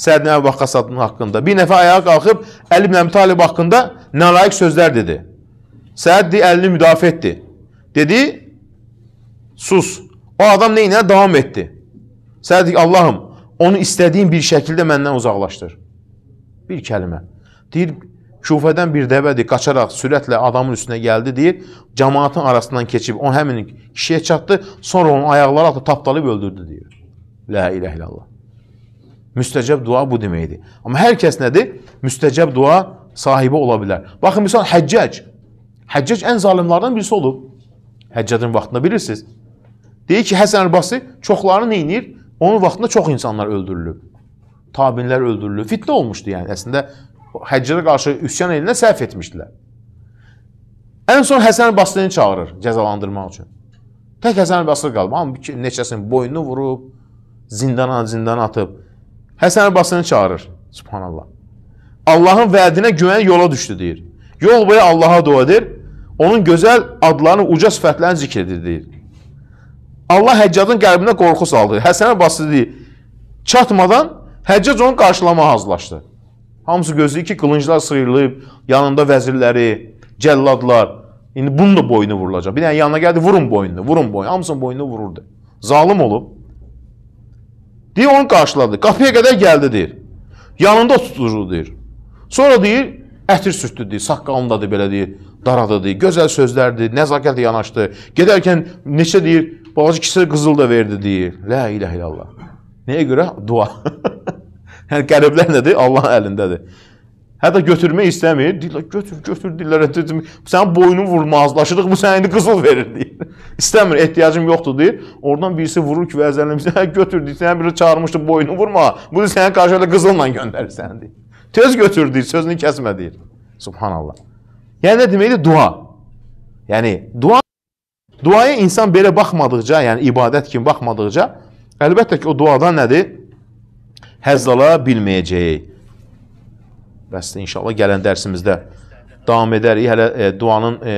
Speaker 1: Səhəd ibn Əbaqasatın haqqında bir nəfə ayağa qalxıb Əli ibn Əbi Talib haqqında nalayiq sözlər dedi. Səhəd deyir, əlini müdafiə etdi. Dedi, sus. O adam neyinə davam etdi. Sənə deyir Allahım, onu istədiyin bir şəkildə məndən uzaqlaşdır. Bir kəlmə. Deyir, küfədən bir dəvədir, qaçaraq sürətlə adamın üstünə gəldi, deyir, cəmaatın arasından keçib, o həmin kişiyə çatdı, sonra onun ayaqları altı tapdalıb öldürdü, deyir. Lə ilə ilə Allah. Müstəcəb dua bu deməkdir. Amma hər kəs nədir? Müstəcəb dua sahibi ola bilər. Baxın, misal, həccəc. Həccəc ən zalimlardan birisi olub. Həccəcin vaxtında bilirsiniz. Deyir ki, Həsən Əlbasri çoxları neynir? Onun vaxtında çox insanlar öldürülüb. Tabinlər öldürülüb. Fitnə olmuşdu yəni. Əslində Həccərə qarşı üsyan elinə səhv etmişdilər. Ən son Həsən Basrini çağırır cəzalandırmaq üçün. Tək Həsən Basri qalıb, amma neçəsinin boynunu vurub, zindana zindana atıb. Həsən Basrini çağırır. Subhanallah. Allahın vədinə güvən yola düşdü deyir. Yol boyu Allaha dua edir. Onun gözəl adlarını, uca sifətlərini zikr edir deyir. Allah Həccacın qəlbinə qorxu saldı. Həsən Basri çatmadan Həccac onu qarşılamağa hazırlaşdı. Hamısı gözləyir ki, qılınclar sıyrılıb, yanında vəzirləri, cəlladlar. İndi bunun da boynu vurulacaq. Bir dənə yanına gəldi, vurun boynunu, vurun boynunu. Hamısının boynunu vururdu. Zalım olub. Deyir, onu qarşıladı. Qapıya qədər gəldi, deyir. Yanında tutulur, deyir. Sonra deyir, ətir sürtdü, deyir. Saqqalındadır, belə deyir. Daradı, deyir. Gözəl sözlərdir, nəzakətlə yanaşdı. Gedərkən neçə deyir, Balaca kisə qızıl da verdi deyir. La ilahe illallah. Nəyə görə? Dua. (laughs) yəni qəriblər nədir? Allahın əlindədir. Hətta götürmək istəmir. Deyirlər, götür, götür deyirlər. Sənin boynun vurmazlaşırıq, bu sənə indi qızıl verir deyir. (laughs) İstəmir, ehtiyacım yoxdur deyir. Oradan birisi vurur ki, vəzərlərimizə hə, götür deyir. Sənə biri çağırmışdı boynunu vurma. Bu da sənə qarşı elə qızılla göndərir səni deyir. Tez götür deyir, sözünü kəsmə deyir. Subhanallah. Yəni nə deməkdir? Dua. Yəni dua Duaya insan belə baxmadıqca, yəni ibadət kimi baxmadıqca, əlbəttə ki, o duadan nədir? Həzz ala bilməyəcək. Bəsdir, inşallah gələn dərsimizdə davam edərik. Hələ e, duanın e,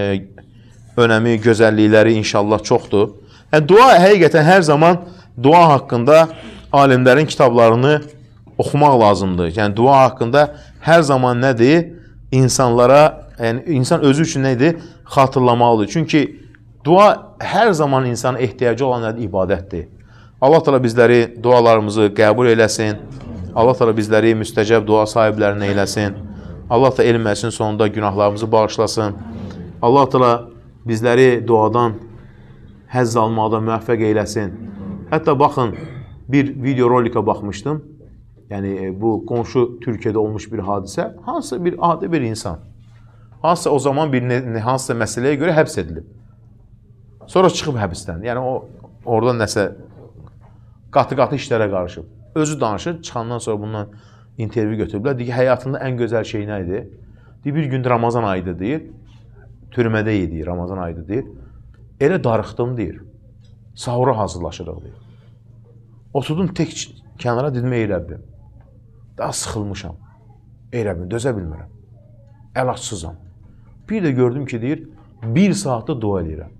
Speaker 1: önəmi, gözəllikləri inşallah çoxdur. Yəni, dua həqiqətən hər zaman dua haqqında alimlərin kitablarını oxumaq lazımdır. Yəni, dua haqqında hər zaman nədir? İnsanlara, yəni, insan özü üçün nədir? Xatırlamalıdır. Çünki Dua hər zaman insana ehtiyacı olan ibadətdir. Allah təala bizləri dualarımızı qəbul eləsin. Allah təala bizləri müstəcəb dua sahiblərinə eləsin. Allah da elməsinin sonunda günahlarımızı bağışlasın. Allah təala bizləri duadan həzz almaqda müvəffəq eyləsin. Hətta baxın, bir video rolikə baxmışdım. Yəni e, bu qonşu Türkiyədə olmuş bir hadisə, hansısa bir adi bir insan, hansısa o zaman bir hansısa məsələyə görə həbs edilib. Sonra çıxıb həbsdən. Yəni o orada nəsə qatı-qatı işlərə qarışıb. Özü danışır, çıxandan sonra bundan intervyu götürüblər. Deyir ki, həyatında ən gözəl şey nə idi? Deyir, bir gün Ramazan ayıdır deyir. Türmədə idi, Ramazan ayıdır deyir. Elə darıxdım deyir. Sahura hazırlaşırıq deyir. Oturdum tək kənara dedim ey Rəbbim. Daha sıxılmışam. Ey Rəbbim, dözə bilmirəm. Əlacsızam. Bir də gördüm ki, deyir, 1 saatda dua edirəm.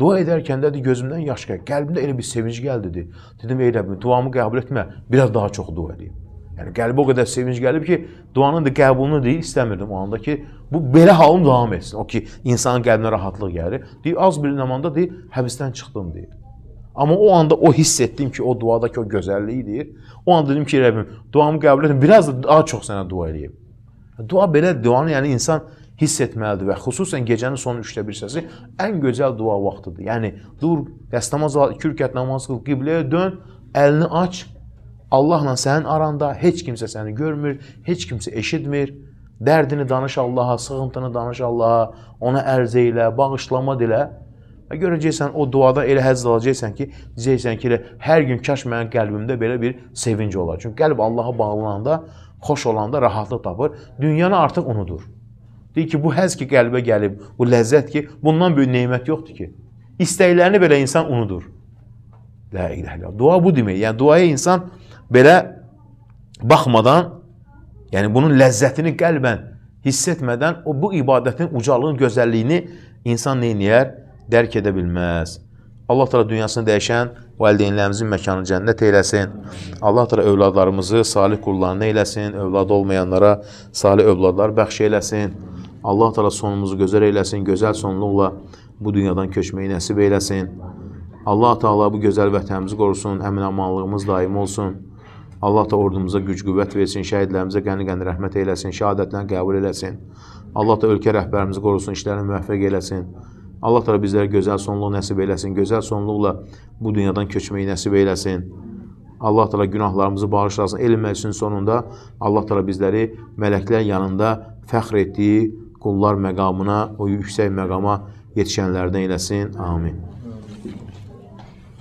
Speaker 1: Dua edərkən dedi gözümdən yaş gəldi. Qəlbimdə elə bir sevinc gəldi dedi. Dedim ey Rəbbim duamı qəbul etmə, biraz daha çox dua edeyim. Yəni qəlbə o qədər sevinc gəlib ki, duanın da qəbulunu deyil istəmirdim o anda ki, bu belə halım davam etsin. O ki, insanın qəlbinə rahatlıq gəlir. Deyir az bir zamanda deyir həbsdən çıxdım deyir. Amma o anda o hiss etdim ki, o duadakı o gözəlliyi deyir. O anda dedim ki, Rəbbim, duamı qəbul et, biraz da daha çox sənə dua eləyim. Dua belə duanı, yəni insan hiss etməlidir və xüsusən gecənin son 3də 1 səsi ən gözəl dua vaxtıdır. Yəni dur, dəstəmaz al, 2 rükət namaz qıl, qibləyə dön, əlini aç. Allahla sənin aranda heç kimsə səni görmür, heç kimsə eşitmir. Dərdini danış Allaha, sığıntını danış Allaha, ona ərz elə, bağışlama dilə. Və görəcəksən o duada elə həzz alacaqsan ki, deyəcəksən ki, elə hər gün kaş mənim qəlbimdə belə bir sevinc olar. Çünki qəlb Allaha bağlananda, xoş olanda rahatlıq tapır. Dünyanı artıq unudur. Deyir ki, bu həz ki qəlbə gəlib, bu ləzzət ki, bundan böyük neymət yoxdur ki. İstəklərini belə insan unudur. La ilahe illallah. Dua bu demək. Yəni duaya insan belə baxmadan, yəni bunun ləzzətini qəlbən hiss etmədən o bu ibadətin ucalığın, gözəlliyini insan nə edər? Dərk edə bilməz. Allah təala dünyasını dəyişən valideynlərimizin məkanını cənnət eyləsin. Allah təala övladlarımızı salih qullarına eyləsin, övladı olmayanlara salih övladlar bəxş eyləsin. Allah təala sonumuzu gözəl eyləsin, gözəl sonluqla bu dünyadan köçməyi nəsib eyləsin. Allah təala bu gözəl vətənimizi qorusun, əmin-amanlığımız daim olsun. Allah da ordumuza güc-qüvvət versin, şəhidlərimizə qəni-qəni rəhmət eyləsin, şəhadətlərini qəbul eləsin. Allah da ölkə rəhbərimizi qorusun, işlərini müvəffəq eləsin. Allah təala bizlərə gözəl sonluq nəsib eləsin, gözəl sonluqla bu dünyadan köçməyi nəsib eləsin. Allah təala günahlarımızı bağışlasın. Elm məclisinin sonunda Allah təala bizləri mələklər yanında fəxr etdiyi qullar məqamına, o yüksək məqama yetişənlərdən eləsin. Amin.